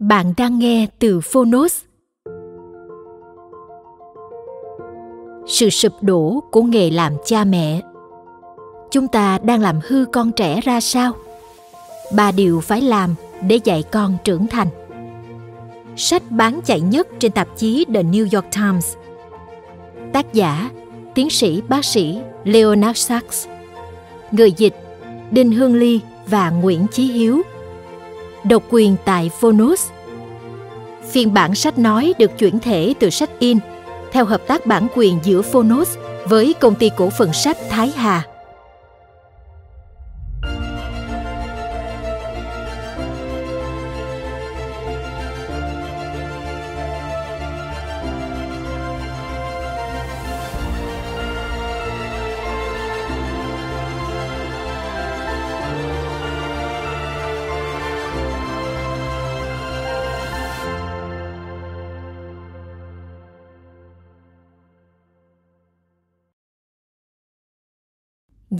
Bạn đang nghe từ Phonos. Sự sụp đổ của nghề làm cha mẹ. Chúng ta đang làm hư con trẻ ra sao? Ba điều phải làm để dạy con trưởng thành. Sách bán chạy nhất trên tạp chí The New York Times. Tác giả: Tiến sĩ bác sĩ Leonard Sachs. Người dịch: Đinh Hương Ly và Nguyễn Chí Hiếu độc quyền tại Phonos. Phiên bản sách nói được chuyển thể từ sách in theo hợp tác bản quyền giữa Phonos với công ty cổ phần sách Thái Hà.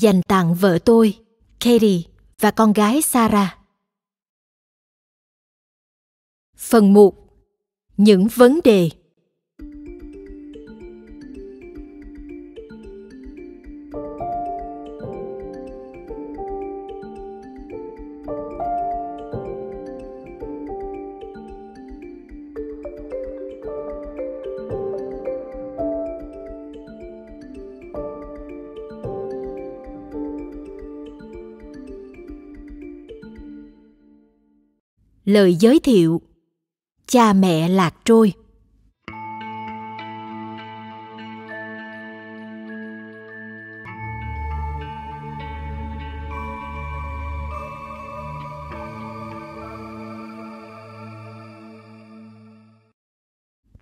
dành tặng vợ tôi, Katie và con gái Sarah. Phần 1. Những vấn đề lời giới thiệu cha mẹ lạc trôi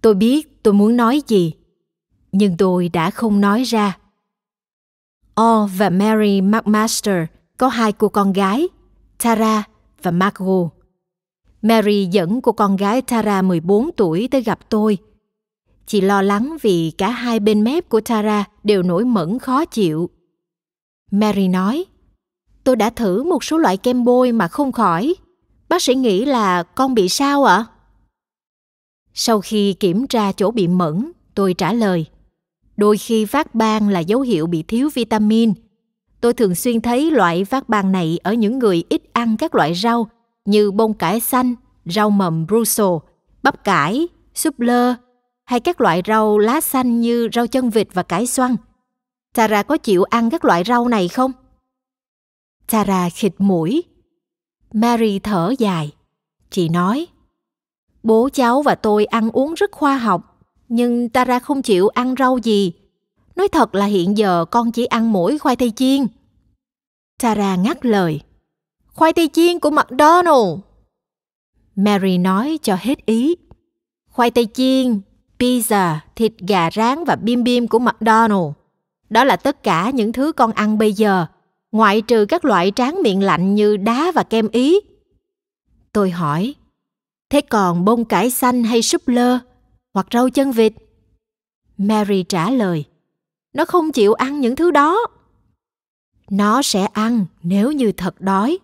tôi biết tôi muốn nói gì nhưng tôi đã không nói ra o và mary mcmaster có hai cô con gái tara và margot Mary dẫn cô con gái Tara 14 tuổi tới gặp tôi. Chị lo lắng vì cả hai bên mép của Tara đều nổi mẩn khó chịu. Mary nói, tôi đã thử một số loại kem bôi mà không khỏi. Bác sĩ nghĩ là con bị sao ạ? Sau khi kiểm tra chỗ bị mẩn, tôi trả lời, đôi khi phát ban là dấu hiệu bị thiếu vitamin. Tôi thường xuyên thấy loại phát ban này ở những người ít ăn các loại rau như bông cải xanh, rau mầm Brussels, bắp cải, súp lơ hay các loại rau lá xanh như rau chân vịt và cải xoăn. Tara có chịu ăn các loại rau này không? Tara khịt mũi. Mary thở dài. Chị nói, bố cháu và tôi ăn uống rất khoa học, nhưng Tara không chịu ăn rau gì. Nói thật là hiện giờ con chỉ ăn mỗi khoai tây chiên. Tara ngắt lời. Khoai tây chiên của McDonald. Mary nói cho hết ý. Khoai tây chiên, pizza, thịt gà rán và bim bim của McDonald. Đó là tất cả những thứ con ăn bây giờ, ngoại trừ các loại tráng miệng lạnh như đá và kem ý. Tôi hỏi, thế còn bông cải xanh hay súp lơ, hoặc rau chân vịt? Mary trả lời, nó không chịu ăn những thứ đó. Nó sẽ ăn nếu như thật đói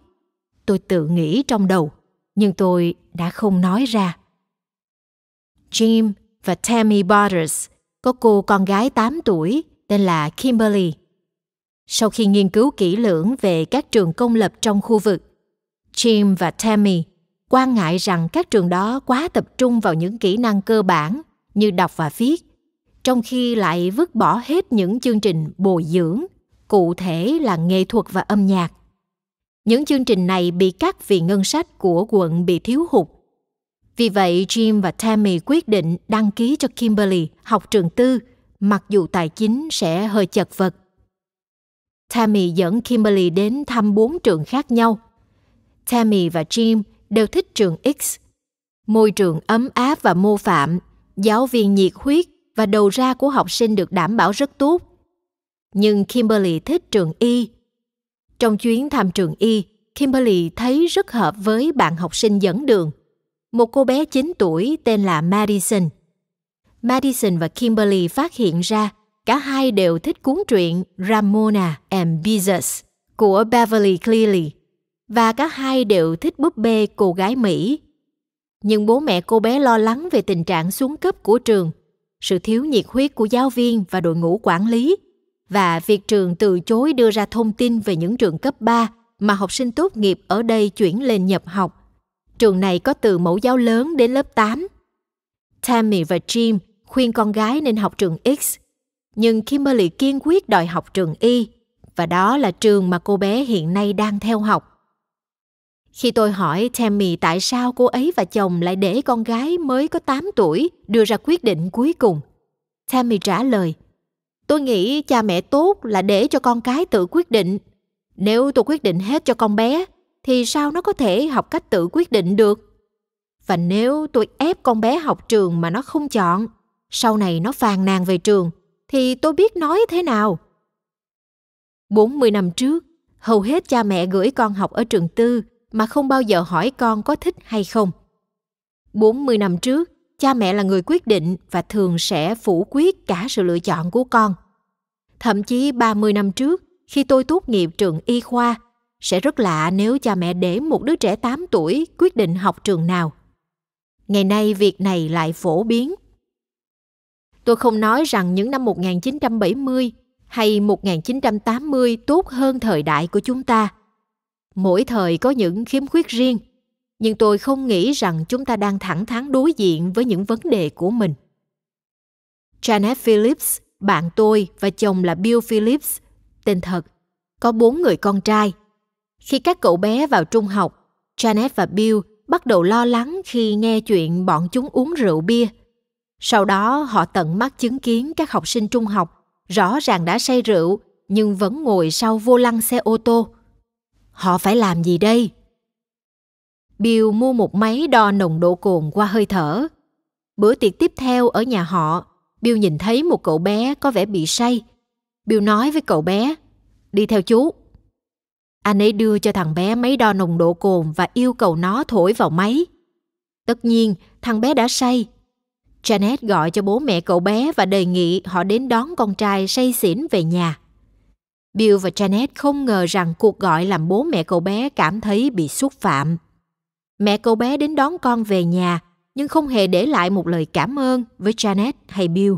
tôi tự nghĩ trong đầu, nhưng tôi đã không nói ra. Jim và Tammy Butters có cô con gái 8 tuổi tên là Kimberly. Sau khi nghiên cứu kỹ lưỡng về các trường công lập trong khu vực, Jim và Tammy quan ngại rằng các trường đó quá tập trung vào những kỹ năng cơ bản như đọc và viết, trong khi lại vứt bỏ hết những chương trình bồi dưỡng, cụ thể là nghệ thuật và âm nhạc. Những chương trình này bị cắt vì ngân sách của quận bị thiếu hụt. Vì vậy, Jim và Tammy quyết định đăng ký cho Kimberly học trường tư, mặc dù tài chính sẽ hơi chật vật. Tammy dẫn Kimberly đến thăm bốn trường khác nhau. Tammy và Jim đều thích trường X. Môi trường ấm áp và mô phạm, giáo viên nhiệt huyết và đầu ra của học sinh được đảm bảo rất tốt. Nhưng Kimberly thích trường Y trong chuyến thăm trường y, Kimberly thấy rất hợp với bạn học sinh dẫn đường, một cô bé 9 tuổi tên là Madison. Madison và Kimberly phát hiện ra cả hai đều thích cuốn truyện Ramona and Beezus của Beverly Cleary và cả hai đều thích búp bê cô gái Mỹ. Nhưng bố mẹ cô bé lo lắng về tình trạng xuống cấp của trường, sự thiếu nhiệt huyết của giáo viên và đội ngũ quản lý – và việc trường từ chối đưa ra thông tin về những trường cấp 3 mà học sinh tốt nghiệp ở đây chuyển lên nhập học. Trường này có từ mẫu giáo lớn đến lớp 8. Tammy và Jim khuyên con gái nên học trường X, nhưng Kimberly kiên quyết đòi học trường Y và đó là trường mà cô bé hiện nay đang theo học. Khi tôi hỏi Tammy tại sao cô ấy và chồng lại để con gái mới có 8 tuổi đưa ra quyết định cuối cùng, Tammy trả lời – Tôi nghĩ cha mẹ tốt là để cho con cái tự quyết định. Nếu tôi quyết định hết cho con bé, thì sao nó có thể học cách tự quyết định được? Và nếu tôi ép con bé học trường mà nó không chọn, sau này nó phàn nàn về trường, thì tôi biết nói thế nào? 40 năm trước, hầu hết cha mẹ gửi con học ở trường tư mà không bao giờ hỏi con có thích hay không. 40 năm trước, cha mẹ là người quyết định và thường sẽ phủ quyết cả sự lựa chọn của con. Thậm chí 30 năm trước, khi tôi tốt nghiệp trường y khoa, sẽ rất lạ nếu cha mẹ để một đứa trẻ 8 tuổi quyết định học trường nào. Ngày nay việc này lại phổ biến. Tôi không nói rằng những năm 1970 hay 1980 tốt hơn thời đại của chúng ta. Mỗi thời có những khiếm khuyết riêng – nhưng tôi không nghĩ rằng chúng ta đang thẳng thắn đối diện với những vấn đề của mình janet phillips bạn tôi và chồng là bill phillips tên thật có bốn người con trai khi các cậu bé vào trung học janet và bill bắt đầu lo lắng khi nghe chuyện bọn chúng uống rượu bia sau đó họ tận mắt chứng kiến các học sinh trung học rõ ràng đã say rượu nhưng vẫn ngồi sau vô lăng xe ô tô họ phải làm gì đây Bill mua một máy đo nồng độ cồn qua hơi thở. Bữa tiệc tiếp theo ở nhà họ, Bill nhìn thấy một cậu bé có vẻ bị say. Bill nói với cậu bé, đi theo chú. Anh ấy đưa cho thằng bé máy đo nồng độ cồn và yêu cầu nó thổi vào máy. Tất nhiên, thằng bé đã say. Janet gọi cho bố mẹ cậu bé và đề nghị họ đến đón con trai say xỉn về nhà. Bill và Janet không ngờ rằng cuộc gọi làm bố mẹ cậu bé cảm thấy bị xúc phạm. Mẹ cậu bé đến đón con về nhà nhưng không hề để lại một lời cảm ơn với Janet hay Bill.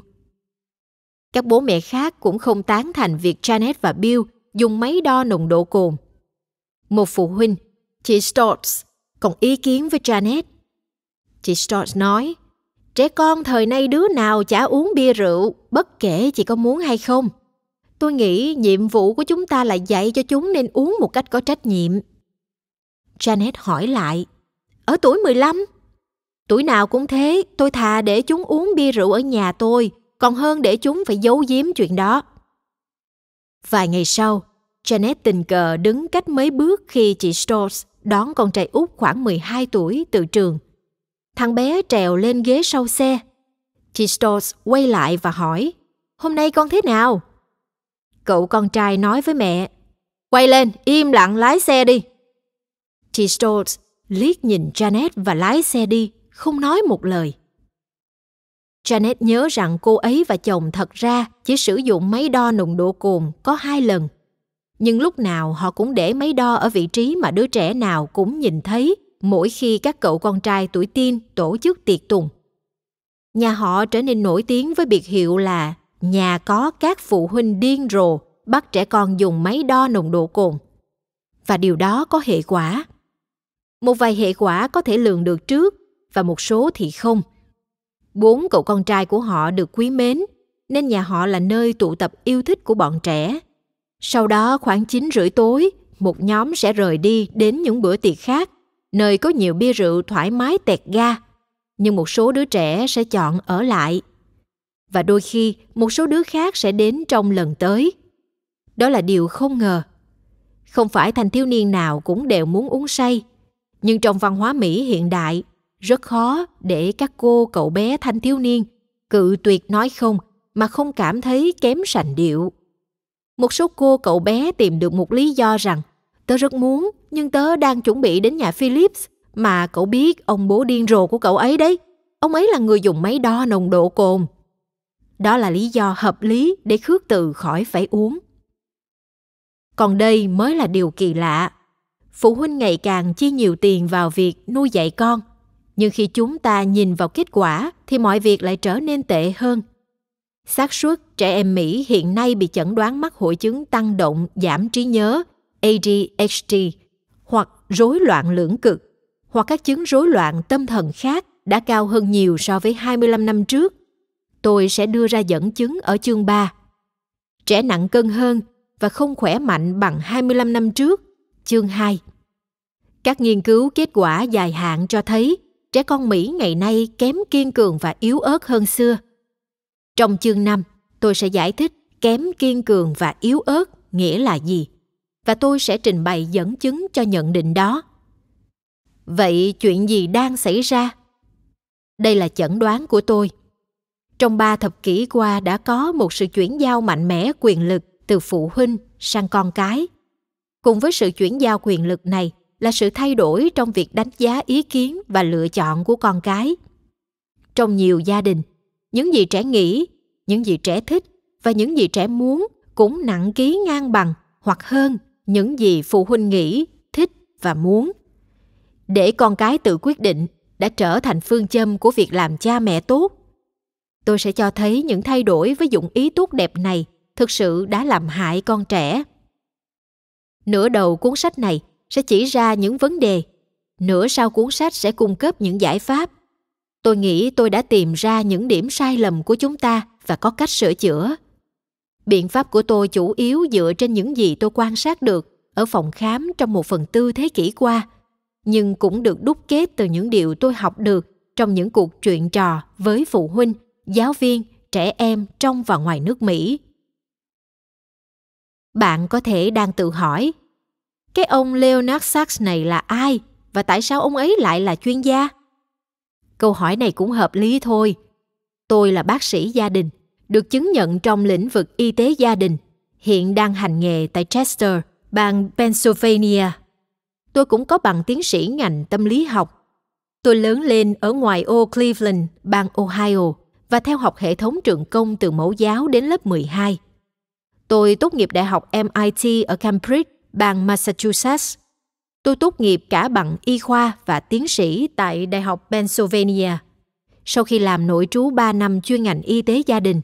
Các bố mẹ khác cũng không tán thành việc Janet và Bill dùng máy đo nồng độ cồn. Một phụ huynh, chị Stotts, còn ý kiến với Janet. Chị Stotts nói, trẻ con thời nay đứa nào chả uống bia rượu, bất kể chị có muốn hay không. Tôi nghĩ nhiệm vụ của chúng ta là dạy cho chúng nên uống một cách có trách nhiệm. Janet hỏi lại, ở tuổi 15. Tuổi nào cũng thế, tôi thà để chúng uống bia rượu ở nhà tôi, còn hơn để chúng phải giấu giếm chuyện đó. Vài ngày sau, Janet tình cờ đứng cách mấy bước khi chị Stoltz đón con trai út khoảng 12 tuổi từ trường. Thằng bé trèo lên ghế sau xe. Chị Stoltz quay lại và hỏi, hôm nay con thế nào? Cậu con trai nói với mẹ, quay lên, im lặng lái xe đi. Chị Stoltz liếc nhìn Janet và lái xe đi, không nói một lời. Janet nhớ rằng cô ấy và chồng thật ra chỉ sử dụng máy đo nồng độ cồn có hai lần. Nhưng lúc nào họ cũng để máy đo ở vị trí mà đứa trẻ nào cũng nhìn thấy mỗi khi các cậu con trai tuổi teen tổ chức tiệc tùng. Nhà họ trở nên nổi tiếng với biệt hiệu là nhà có các phụ huynh điên rồ bắt trẻ con dùng máy đo nồng độ cồn. Và điều đó có hệ quả một vài hệ quả có thể lường được trước và một số thì không. Bốn cậu con trai của họ được quý mến nên nhà họ là nơi tụ tập yêu thích của bọn trẻ. Sau đó khoảng 9 rưỡi tối, một nhóm sẽ rời đi đến những bữa tiệc khác, nơi có nhiều bia rượu thoải mái tẹt ga. Nhưng một số đứa trẻ sẽ chọn ở lại. Và đôi khi, một số đứa khác sẽ đến trong lần tới. Đó là điều không ngờ. Không phải thanh thiếu niên nào cũng đều muốn uống say – nhưng trong văn hóa mỹ hiện đại rất khó để các cô cậu bé thanh thiếu niên cự tuyệt nói không mà không cảm thấy kém sành điệu một số cô cậu bé tìm được một lý do rằng tớ rất muốn nhưng tớ đang chuẩn bị đến nhà philips mà cậu biết ông bố điên rồ của cậu ấy đấy ông ấy là người dùng máy đo nồng độ cồn đó là lý do hợp lý để khước từ khỏi phải uống còn đây mới là điều kỳ lạ phụ huynh ngày càng chi nhiều tiền vào việc nuôi dạy con nhưng khi chúng ta nhìn vào kết quả thì mọi việc lại trở nên tệ hơn xác suất trẻ em mỹ hiện nay bị chẩn đoán mắc hội chứng tăng động giảm trí nhớ adhd hoặc rối loạn lưỡng cực hoặc các chứng rối loạn tâm thần khác đã cao hơn nhiều so với 25 năm trước. Tôi sẽ đưa ra dẫn chứng ở chương 3. Trẻ nặng cân hơn và không khỏe mạnh bằng 25 năm trước chương 2 Các nghiên cứu kết quả dài hạn cho thấy trẻ con Mỹ ngày nay kém kiên cường và yếu ớt hơn xưa. Trong chương 5, tôi sẽ giải thích kém kiên cường và yếu ớt nghĩa là gì và tôi sẽ trình bày dẫn chứng cho nhận định đó. Vậy chuyện gì đang xảy ra? Đây là chẩn đoán của tôi. Trong ba thập kỷ qua đã có một sự chuyển giao mạnh mẽ quyền lực từ phụ huynh sang con cái cùng với sự chuyển giao quyền lực này là sự thay đổi trong việc đánh giá ý kiến và lựa chọn của con cái trong nhiều gia đình những gì trẻ nghĩ những gì trẻ thích và những gì trẻ muốn cũng nặng ký ngang bằng hoặc hơn những gì phụ huynh nghĩ thích và muốn để con cái tự quyết định đã trở thành phương châm của việc làm cha mẹ tốt tôi sẽ cho thấy những thay đổi với dụng ý tốt đẹp này thực sự đã làm hại con trẻ Nửa đầu cuốn sách này sẽ chỉ ra những vấn đề, nửa sau cuốn sách sẽ cung cấp những giải pháp. Tôi nghĩ tôi đã tìm ra những điểm sai lầm của chúng ta và có cách sửa chữa. Biện pháp của tôi chủ yếu dựa trên những gì tôi quan sát được ở phòng khám trong một phần tư thế kỷ qua, nhưng cũng được đúc kết từ những điều tôi học được trong những cuộc chuyện trò với phụ huynh, giáo viên, trẻ em trong và ngoài nước Mỹ bạn có thể đang tự hỏi, cái ông Leonard Sachs này là ai và tại sao ông ấy lại là chuyên gia? Câu hỏi này cũng hợp lý thôi. Tôi là bác sĩ gia đình, được chứng nhận trong lĩnh vực y tế gia đình, hiện đang hành nghề tại Chester, bang Pennsylvania. Tôi cũng có bằng tiến sĩ ngành tâm lý học. Tôi lớn lên ở ngoài ô Cleveland, bang Ohio và theo học hệ thống trường công từ mẫu giáo đến lớp 12. Tôi tốt nghiệp Đại học MIT ở Cambridge, bang Massachusetts. Tôi tốt nghiệp cả bằng y khoa và tiến sĩ tại Đại học Pennsylvania. Sau khi làm nội trú 3 năm chuyên ngành y tế gia đình,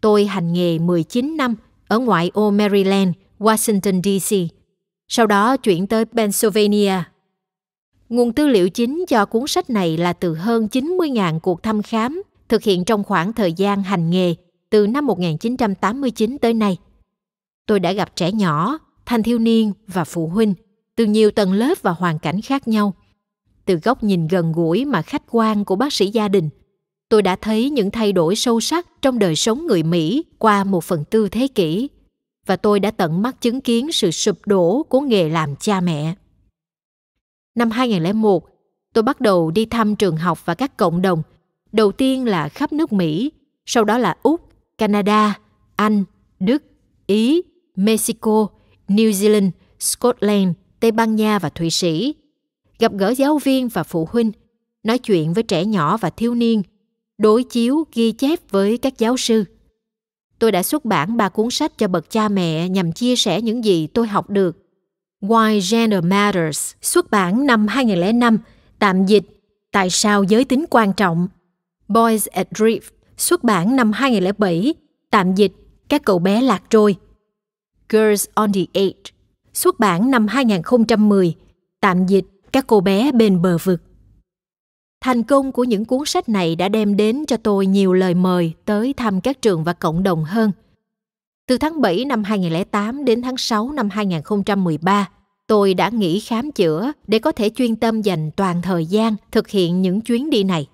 tôi hành nghề 19 năm ở ngoại ô Maryland, Washington DC, sau đó chuyển tới Pennsylvania. Nguồn tư liệu chính cho cuốn sách này là từ hơn 90.000 cuộc thăm khám thực hiện trong khoảng thời gian hành nghề từ năm 1989 tới nay – Tôi đã gặp trẻ nhỏ, thanh thiếu niên và phụ huynh từ nhiều tầng lớp và hoàn cảnh khác nhau. Từ góc nhìn gần gũi mà khách quan của bác sĩ gia đình, tôi đã thấy những thay đổi sâu sắc trong đời sống người Mỹ qua một phần tư thế kỷ và tôi đã tận mắt chứng kiến sự sụp đổ của nghề làm cha mẹ. Năm 2001, tôi bắt đầu đi thăm trường học và các cộng đồng, đầu tiên là khắp nước Mỹ, sau đó là Úc, Canada, Anh, Đức, Ý Mexico, New Zealand, Scotland, Tây Ban Nha và Thụy Sĩ, gặp gỡ giáo viên và phụ huynh, nói chuyện với trẻ nhỏ và thiếu niên, đối chiếu ghi chép với các giáo sư. Tôi đã xuất bản ba cuốn sách cho bậc cha mẹ nhằm chia sẻ những gì tôi học được. Why Gender Matters xuất bản năm 2005, tạm dịch Tại sao giới tính quan trọng? Boys Adrift xuất bản năm 2007, tạm dịch Các cậu bé lạc trôi. Girls on the Edge, xuất bản năm 2010, tạm dịch Các cô bé bên bờ vực. Thành công của những cuốn sách này đã đem đến cho tôi nhiều lời mời tới thăm các trường và cộng đồng hơn. Từ tháng 7 năm 2008 đến tháng 6 năm 2013, tôi đã nghỉ khám chữa để có thể chuyên tâm dành toàn thời gian thực hiện những chuyến đi này.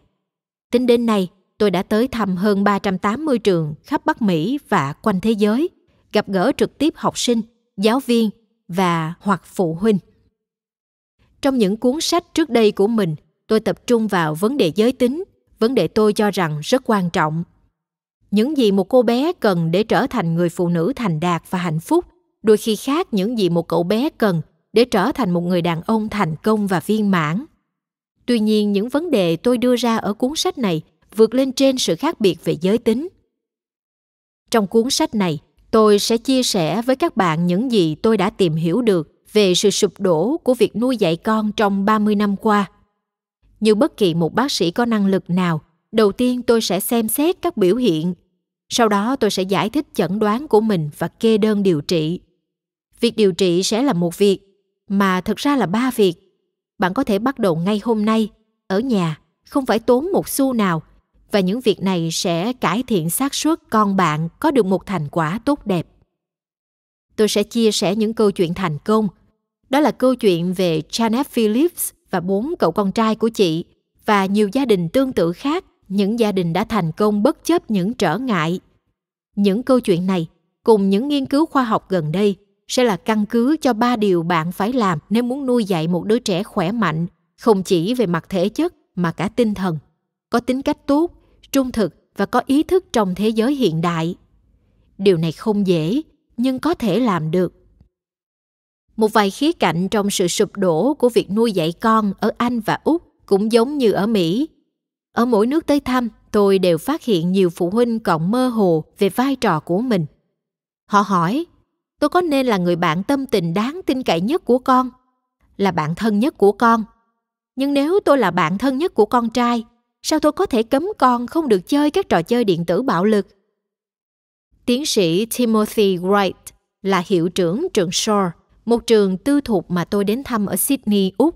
Tính đến nay, tôi đã tới thăm hơn 380 trường khắp Bắc Mỹ và quanh thế giới – gặp gỡ trực tiếp học sinh giáo viên và hoặc phụ huynh trong những cuốn sách trước đây của mình tôi tập trung vào vấn đề giới tính vấn đề tôi cho rằng rất quan trọng những gì một cô bé cần để trở thành người phụ nữ thành đạt và hạnh phúc đôi khi khác những gì một cậu bé cần để trở thành một người đàn ông thành công và viên mãn tuy nhiên những vấn đề tôi đưa ra ở cuốn sách này vượt lên trên sự khác biệt về giới tính trong cuốn sách này tôi sẽ chia sẻ với các bạn những gì tôi đã tìm hiểu được về sự sụp đổ của việc nuôi dạy con trong 30 năm qua. Như bất kỳ một bác sĩ có năng lực nào, đầu tiên tôi sẽ xem xét các biểu hiện, sau đó tôi sẽ giải thích chẩn đoán của mình và kê đơn điều trị. Việc điều trị sẽ là một việc, mà thực ra là ba việc. Bạn có thể bắt đầu ngay hôm nay, ở nhà, không phải tốn một xu nào và những việc này sẽ cải thiện xác suất con bạn có được một thành quả tốt đẹp. Tôi sẽ chia sẻ những câu chuyện thành công. Đó là câu chuyện về Janet Phillips và bốn cậu con trai của chị và nhiều gia đình tương tự khác, những gia đình đã thành công bất chấp những trở ngại. Những câu chuyện này cùng những nghiên cứu khoa học gần đây sẽ là căn cứ cho ba điều bạn phải làm nếu muốn nuôi dạy một đứa trẻ khỏe mạnh, không chỉ về mặt thể chất mà cả tinh thần, có tính cách tốt trung thực và có ý thức trong thế giới hiện đại điều này không dễ nhưng có thể làm được một vài khía cạnh trong sự sụp đổ của việc nuôi dạy con ở anh và úc cũng giống như ở mỹ ở mỗi nước tới thăm tôi đều phát hiện nhiều phụ huynh còn mơ hồ về vai trò của mình họ hỏi tôi có nên là người bạn tâm tình đáng tin cậy nhất của con là bạn thân nhất của con nhưng nếu tôi là bạn thân nhất của con trai Sao tôi có thể cấm con không được chơi các trò chơi điện tử bạo lực? Tiến sĩ Timothy Wright là hiệu trưởng trường Shore, một trường tư thục mà tôi đến thăm ở Sydney, Úc.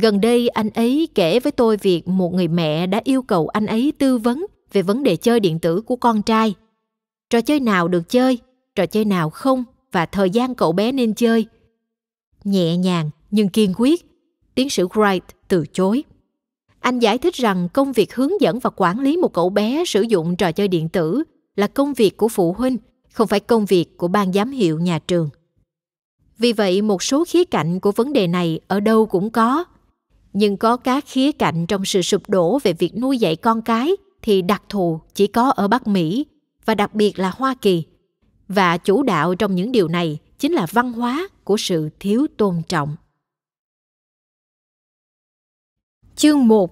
Gần đây anh ấy kể với tôi việc một người mẹ đã yêu cầu anh ấy tư vấn về vấn đề chơi điện tử của con trai. Trò chơi nào được chơi, trò chơi nào không và thời gian cậu bé nên chơi. Nhẹ nhàng nhưng kiên quyết, tiến sĩ Wright từ chối. Anh giải thích rằng công việc hướng dẫn và quản lý một cậu bé sử dụng trò chơi điện tử là công việc của phụ huynh, không phải công việc của ban giám hiệu nhà trường. Vì vậy, một số khía cạnh của vấn đề này ở đâu cũng có, nhưng có các khía cạnh trong sự sụp đổ về việc nuôi dạy con cái thì đặc thù chỉ có ở Bắc Mỹ và đặc biệt là Hoa Kỳ. Và chủ đạo trong những điều này chính là văn hóa của sự thiếu tôn trọng. Chương 1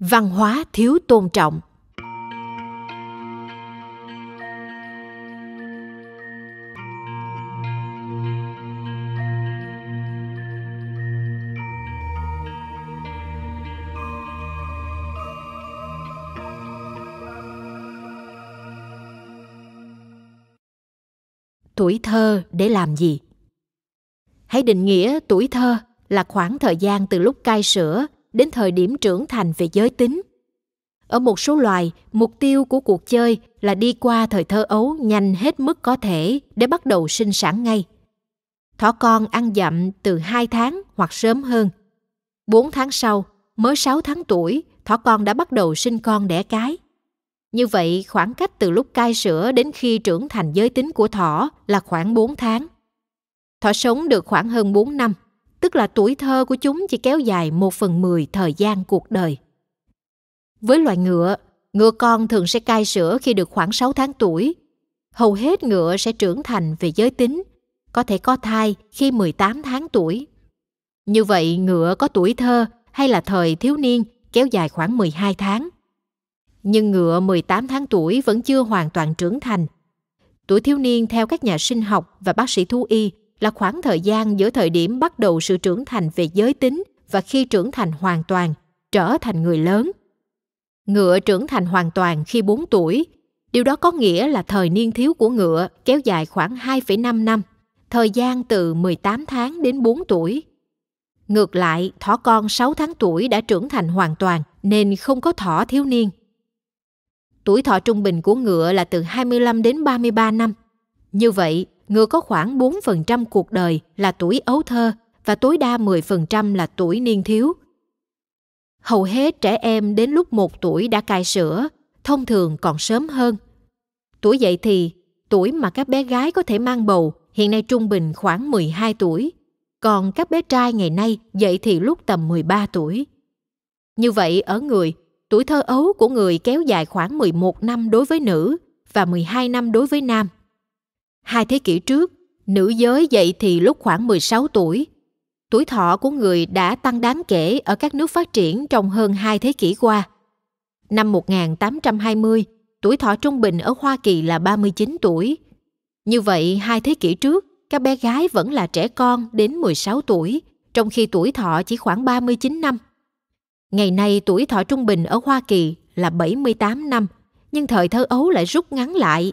Văn hóa thiếu tôn trọng Tuổi thơ để làm gì? Hãy định nghĩa tuổi thơ là khoảng thời gian từ lúc cai sữa đến thời điểm trưởng thành về giới tính. Ở một số loài, mục tiêu của cuộc chơi là đi qua thời thơ ấu nhanh hết mức có thể để bắt đầu sinh sản ngay. Thỏ con ăn dặm từ 2 tháng hoặc sớm hơn. 4 tháng sau, mới 6 tháng tuổi, thỏ con đã bắt đầu sinh con đẻ cái. Như vậy, khoảng cách từ lúc cai sữa đến khi trưởng thành giới tính của thỏ là khoảng 4 tháng. Thỏ sống được khoảng hơn 4 năm – tức là tuổi thơ của chúng chỉ kéo dài một phần mười thời gian cuộc đời. Với loài ngựa, ngựa con thường sẽ cai sữa khi được khoảng 6 tháng tuổi. Hầu hết ngựa sẽ trưởng thành về giới tính, có thể có thai khi 18 tháng tuổi. Như vậy, ngựa có tuổi thơ hay là thời thiếu niên kéo dài khoảng 12 tháng. Nhưng ngựa 18 tháng tuổi vẫn chưa hoàn toàn trưởng thành. Tuổi thiếu niên theo các nhà sinh học và bác sĩ thú y là khoảng thời gian giữa thời điểm bắt đầu sự trưởng thành về giới tính và khi trưởng thành hoàn toàn, trở thành người lớn. Ngựa trưởng thành hoàn toàn khi 4 tuổi. Điều đó có nghĩa là thời niên thiếu của ngựa kéo dài khoảng 2,5 năm, thời gian từ 18 tháng đến 4 tuổi. Ngược lại, thỏ con 6 tháng tuổi đã trưởng thành hoàn toàn nên không có thỏ thiếu niên. Tuổi thọ trung bình của ngựa là từ 25 đến 33 năm – như vậy, người có khoảng 4% cuộc đời là tuổi ấu thơ và tối đa 10% là tuổi niên thiếu. Hầu hết trẻ em đến lúc một tuổi đã cai sữa, thông thường còn sớm hơn. Tuổi dậy thì, tuổi mà các bé gái có thể mang bầu hiện nay trung bình khoảng 12 tuổi, còn các bé trai ngày nay dậy thì lúc tầm 13 tuổi. Như vậy ở người, tuổi thơ ấu của người kéo dài khoảng 11 năm đối với nữ và 12 năm đối với nam. Hai thế kỷ trước, nữ giới dậy thì lúc khoảng 16 tuổi. Tuổi thọ của người đã tăng đáng kể ở các nước phát triển trong hơn hai thế kỷ qua. Năm 1820, tuổi thọ trung bình ở Hoa Kỳ là 39 tuổi. Như vậy, hai thế kỷ trước, các bé gái vẫn là trẻ con đến 16 tuổi, trong khi tuổi thọ chỉ khoảng 39 năm. Ngày nay tuổi thọ trung bình ở Hoa Kỳ là 78 năm, nhưng thời thơ ấu lại rút ngắn lại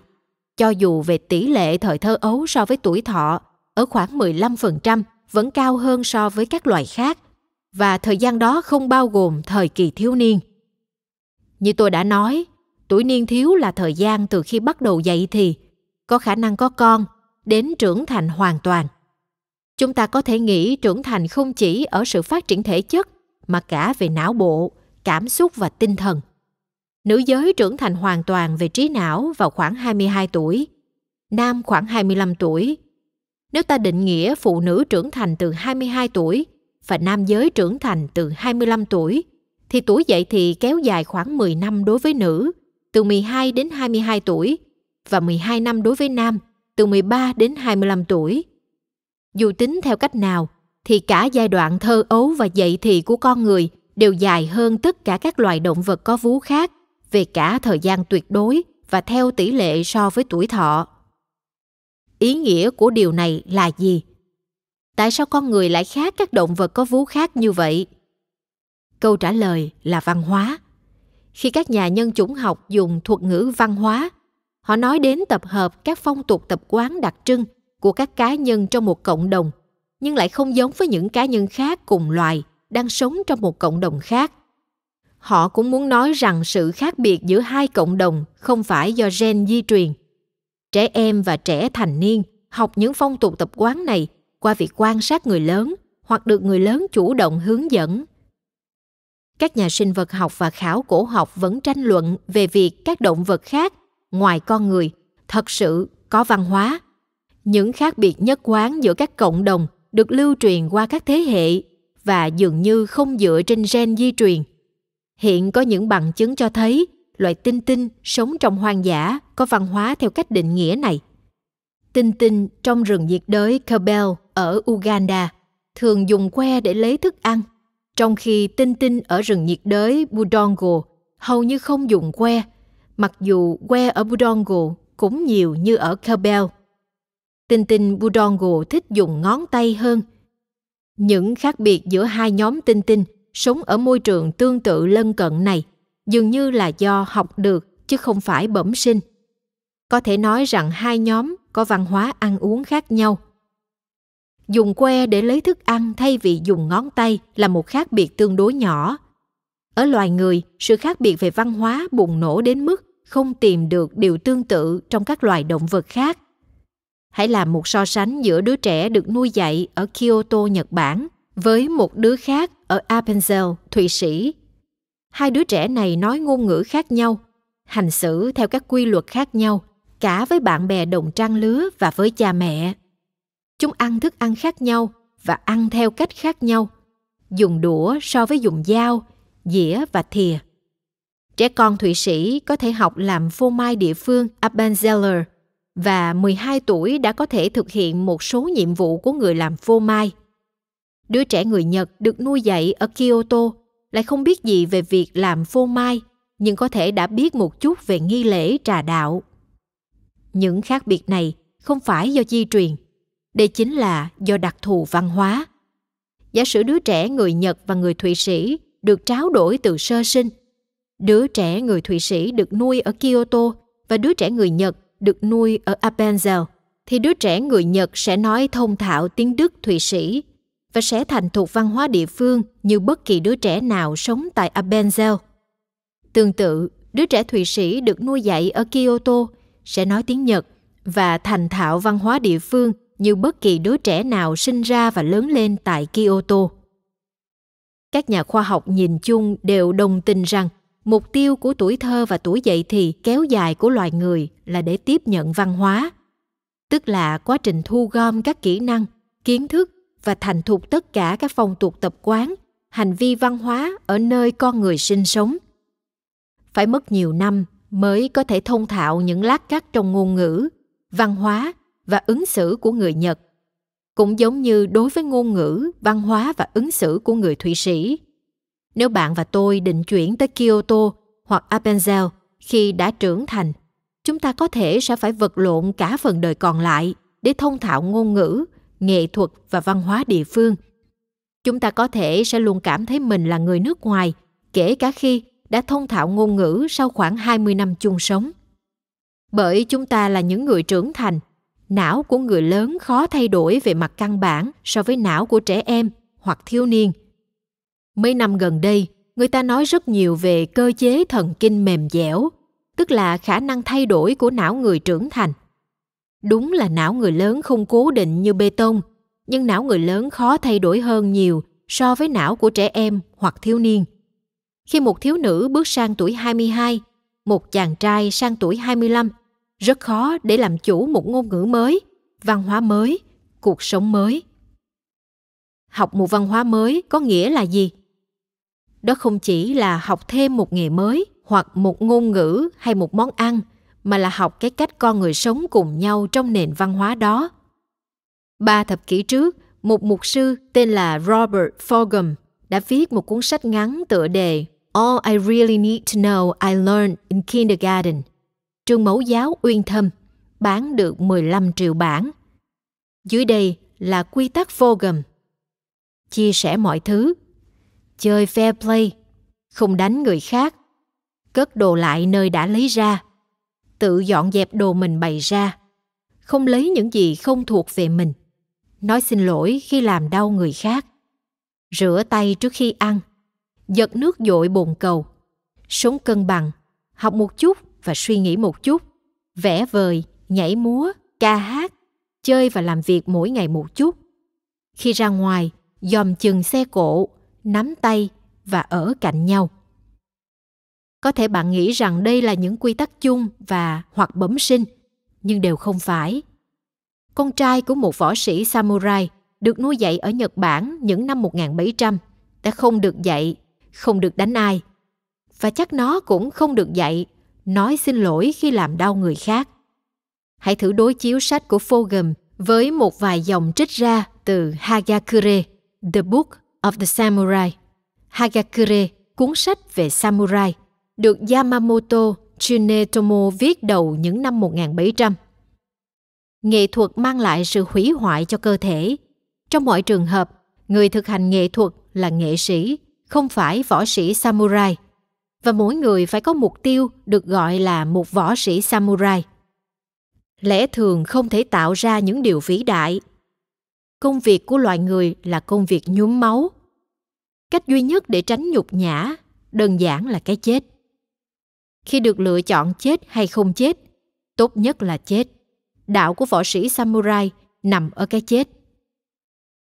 cho dù về tỷ lệ thời thơ ấu so với tuổi thọ ở khoảng 15% vẫn cao hơn so với các loài khác và thời gian đó không bao gồm thời kỳ thiếu niên. Như tôi đã nói, tuổi niên thiếu là thời gian từ khi bắt đầu dậy thì có khả năng có con đến trưởng thành hoàn toàn. Chúng ta có thể nghĩ trưởng thành không chỉ ở sự phát triển thể chất mà cả về não bộ, cảm xúc và tinh thần. Nữ giới trưởng thành hoàn toàn về trí não vào khoảng 22 tuổi, nam khoảng 25 tuổi. Nếu ta định nghĩa phụ nữ trưởng thành từ 22 tuổi và nam giới trưởng thành từ 25 tuổi, thì tuổi dậy thì kéo dài khoảng 10 năm đối với nữ, từ 12 đến 22 tuổi, và 12 năm đối với nam, từ 13 đến 25 tuổi. Dù tính theo cách nào, thì cả giai đoạn thơ ấu và dậy thì của con người đều dài hơn tất cả các loài động vật có vú khác – về cả thời gian tuyệt đối và theo tỷ lệ so với tuổi thọ. Ý nghĩa của điều này là gì? Tại sao con người lại khác các động vật có vú khác như vậy? Câu trả lời là văn hóa. Khi các nhà nhân chủng học dùng thuật ngữ văn hóa, họ nói đến tập hợp các phong tục tập quán đặc trưng của các cá nhân trong một cộng đồng nhưng lại không giống với những cá nhân khác cùng loài đang sống trong một cộng đồng khác họ cũng muốn nói rằng sự khác biệt giữa hai cộng đồng không phải do gen di truyền trẻ em và trẻ thành niên học những phong tục tập quán này qua việc quan sát người lớn hoặc được người lớn chủ động hướng dẫn các nhà sinh vật học và khảo cổ học vẫn tranh luận về việc các động vật khác ngoài con người thật sự có văn hóa những khác biệt nhất quán giữa các cộng đồng được lưu truyền qua các thế hệ và dường như không dựa trên gen di truyền Hiện có những bằng chứng cho thấy loài tinh tinh sống trong hoang dã có văn hóa theo cách định nghĩa này. Tinh tinh trong rừng nhiệt đới Kabel ở Uganda thường dùng que để lấy thức ăn, trong khi tinh tinh ở rừng nhiệt đới Budongo hầu như không dùng que, mặc dù que ở Budongo cũng nhiều như ở Kabel. Tinh tinh Budongo thích dùng ngón tay hơn. Những khác biệt giữa hai nhóm tinh tinh sống ở môi trường tương tự lân cận này dường như là do học được chứ không phải bẩm sinh có thể nói rằng hai nhóm có văn hóa ăn uống khác nhau dùng que để lấy thức ăn thay vì dùng ngón tay là một khác biệt tương đối nhỏ ở loài người sự khác biệt về văn hóa bùng nổ đến mức không tìm được điều tương tự trong các loài động vật khác hãy làm một so sánh giữa đứa trẻ được nuôi dạy ở kyoto nhật bản với một đứa khác ở Appenzell, Thụy Sĩ. Hai đứa trẻ này nói ngôn ngữ khác nhau, hành xử theo các quy luật khác nhau, cả với bạn bè đồng trang lứa và với cha mẹ. Chúng ăn thức ăn khác nhau và ăn theo cách khác nhau, dùng đũa so với dùng dao, dĩa và thìa. Trẻ con Thụy Sĩ có thể học làm phô mai địa phương Appenzeller và 12 tuổi đã có thể thực hiện một số nhiệm vụ của người làm phô mai – đứa trẻ người Nhật được nuôi dạy ở Kyoto lại không biết gì về việc làm phô mai, nhưng có thể đã biết một chút về nghi lễ trà đạo. Những khác biệt này không phải do di truyền, đây chính là do đặc thù văn hóa. Giả sử đứa trẻ người Nhật và người Thụy Sĩ được tráo đổi từ sơ sinh, đứa trẻ người Thụy Sĩ được nuôi ở Kyoto và đứa trẻ người Nhật được nuôi ở Appenzell, thì đứa trẻ người Nhật sẽ nói thông thạo tiếng Đức Thụy Sĩ và sẽ thành thuộc văn hóa địa phương như bất kỳ đứa trẻ nào sống tại Appenzell. Tương tự, đứa trẻ Thụy Sĩ được nuôi dạy ở Kyoto sẽ nói tiếng Nhật và thành thạo văn hóa địa phương như bất kỳ đứa trẻ nào sinh ra và lớn lên tại Kyoto. Các nhà khoa học nhìn chung đều đồng tình rằng mục tiêu của tuổi thơ và tuổi dậy thì kéo dài của loài người là để tiếp nhận văn hóa, tức là quá trình thu gom các kỹ năng, kiến thức và thành thục tất cả các phong tục tập quán hành vi văn hóa ở nơi con người sinh sống phải mất nhiều năm mới có thể thông thạo những lát cắt trong ngôn ngữ văn hóa và ứng xử của người nhật cũng giống như đối với ngôn ngữ văn hóa và ứng xử của người thụy sĩ nếu bạn và tôi định chuyển tới kyoto hoặc appenzell khi đã trưởng thành chúng ta có thể sẽ phải vật lộn cả phần đời còn lại để thông thạo ngôn ngữ nghệ thuật và văn hóa địa phương chúng ta có thể sẽ luôn cảm thấy mình là người nước ngoài kể cả khi đã thông thạo ngôn ngữ sau khoảng 20 năm chung sống. Bởi chúng ta là những người trưởng thành, não của người lớn khó thay đổi về mặt căn bản so với não của trẻ em hoặc thiếu niên. Mấy năm gần đây, người ta nói rất nhiều về cơ chế thần kinh mềm dẻo, tức là khả năng thay đổi của não người trưởng thành. Đúng là não người lớn không cố định như bê tông, nhưng não người lớn khó thay đổi hơn nhiều so với não của trẻ em hoặc thiếu niên. Khi một thiếu nữ bước sang tuổi 22, một chàng trai sang tuổi 25, rất khó để làm chủ một ngôn ngữ mới, văn hóa mới, cuộc sống mới. Học một văn hóa mới có nghĩa là gì? Đó không chỉ là học thêm một nghề mới hoặc một ngôn ngữ hay một món ăn – mà là học cái cách con người sống cùng nhau trong nền văn hóa đó. Ba thập kỷ trước, một mục sư tên là Robert Fogum đã viết một cuốn sách ngắn tựa đề All I Really Need to Know I Learned in Kindergarten, trường mẫu giáo uyên thâm, bán được 15 triệu bản. Dưới đây là quy tắc Fogum. Chia sẻ mọi thứ, chơi fair play, không đánh người khác, cất đồ lại nơi đã lấy ra, tự dọn dẹp đồ mình bày ra không lấy những gì không thuộc về mình nói xin lỗi khi làm đau người khác rửa tay trước khi ăn giật nước dội bồn cầu sống cân bằng học một chút và suy nghĩ một chút vẽ vời nhảy múa ca hát chơi và làm việc mỗi ngày một chút khi ra ngoài dòm chừng xe cộ nắm tay và ở cạnh nhau có thể bạn nghĩ rằng đây là những quy tắc chung và hoặc bẩm sinh nhưng đều không phải con trai của một võ sĩ samurai được nuôi dạy ở Nhật Bản những năm 1700 đã không được dạy, không được đánh ai. Và chắc nó cũng không được dạy nói xin lỗi khi làm đau người khác. Hãy thử đối chiếu sách của Fogum với một vài dòng trích ra từ Hagakure, The Book of the Samurai. Hagakure, cuốn sách về samurai, được Yamamoto Junetomo viết đầu những năm 1700. Nghệ thuật mang lại sự hủy hoại cho cơ thể. Trong mọi trường hợp, người thực hành nghệ thuật là nghệ sĩ, không phải võ sĩ samurai. Và mỗi người phải có mục tiêu được gọi là một võ sĩ samurai. Lẽ thường không thể tạo ra những điều vĩ đại. Công việc của loài người là công việc nhuốm máu. Cách duy nhất để tránh nhục nhã đơn giản là cái chết khi được lựa chọn chết hay không chết tốt nhất là chết đạo của võ sĩ samurai nằm ở cái chết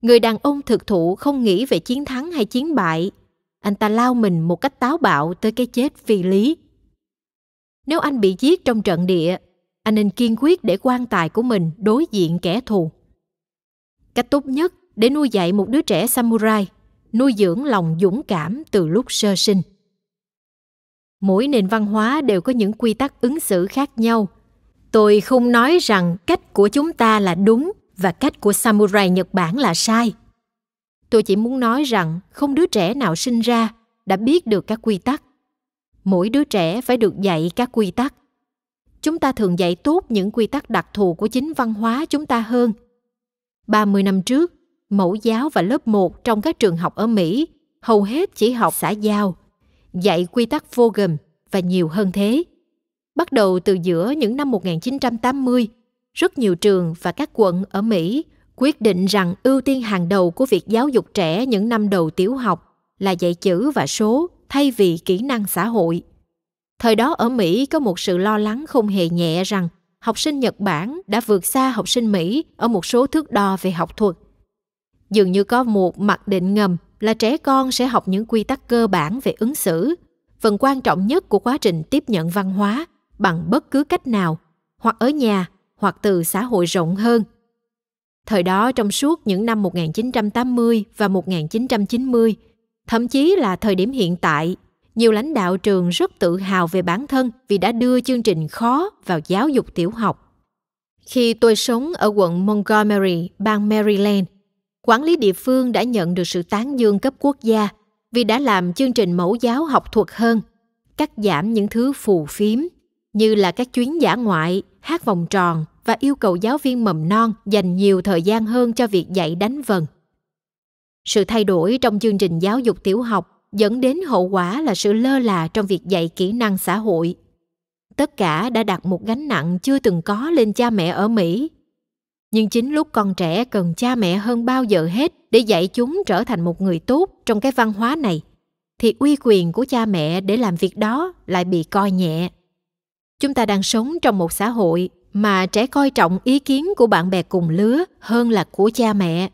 người đàn ông thực thụ không nghĩ về chiến thắng hay chiến bại anh ta lao mình một cách táo bạo tới cái chết phi lý nếu anh bị giết trong trận địa anh nên kiên quyết để quan tài của mình đối diện kẻ thù cách tốt nhất để nuôi dạy một đứa trẻ samurai nuôi dưỡng lòng dũng cảm từ lúc sơ sinh mỗi nền văn hóa đều có những quy tắc ứng xử khác nhau tôi không nói rằng cách của chúng ta là đúng và cách của samurai nhật bản là sai tôi chỉ muốn nói rằng không đứa trẻ nào sinh ra đã biết được các quy tắc mỗi đứa trẻ phải được dạy các quy tắc chúng ta thường dạy tốt những quy tắc đặc thù của chính văn hóa chúng ta hơn. 30 năm trước, mẫu giáo và lớp 1 trong các trường học ở Mỹ hầu hết chỉ học xã giao, dạy quy tắc vô gồm và nhiều hơn thế. Bắt đầu từ giữa những năm 1980, rất nhiều trường và các quận ở Mỹ quyết định rằng ưu tiên hàng đầu của việc giáo dục trẻ những năm đầu tiểu học là dạy chữ và số thay vì kỹ năng xã hội. Thời đó ở Mỹ có một sự lo lắng không hề nhẹ rằng học sinh Nhật Bản đã vượt xa học sinh Mỹ ở một số thước đo về học thuật. Dường như có một mặc định ngầm là trẻ con sẽ học những quy tắc cơ bản về ứng xử phần quan trọng nhất của quá trình tiếp nhận văn hóa bằng bất cứ cách nào hoặc ở nhà hoặc từ xã hội rộng hơn. Thời đó trong suốt những năm 1980 và 1990, thậm chí là thời điểm hiện tại, nhiều lãnh đạo trường rất tự hào về bản thân vì đã đưa chương trình khó vào giáo dục tiểu học. Khi tôi sống ở quận Montgomery, bang Maryland, quản lý địa phương đã nhận được sự tán dương cấp quốc gia vì đã làm chương trình mẫu giáo học thuật hơn, cắt giảm những thứ phù phiếm như là các chuyến giả ngoại, hát vòng tròn và yêu cầu giáo viên mầm non dành nhiều thời gian hơn cho việc dạy đánh vần. Sự thay đổi trong chương trình giáo dục tiểu học dẫn đến hậu quả là sự lơ là trong việc dạy kỹ năng xã hội. Tất cả đã đặt một gánh nặng chưa từng có lên cha mẹ ở Mỹ nhưng chính lúc con trẻ cần cha mẹ hơn bao giờ hết để dạy chúng trở thành một người tốt trong cái văn hóa này thì uy quyền của cha mẹ để làm việc đó lại bị coi nhẹ chúng ta đang sống trong một xã hội mà trẻ coi trọng ý kiến của bạn bè cùng lứa hơn là của cha mẹ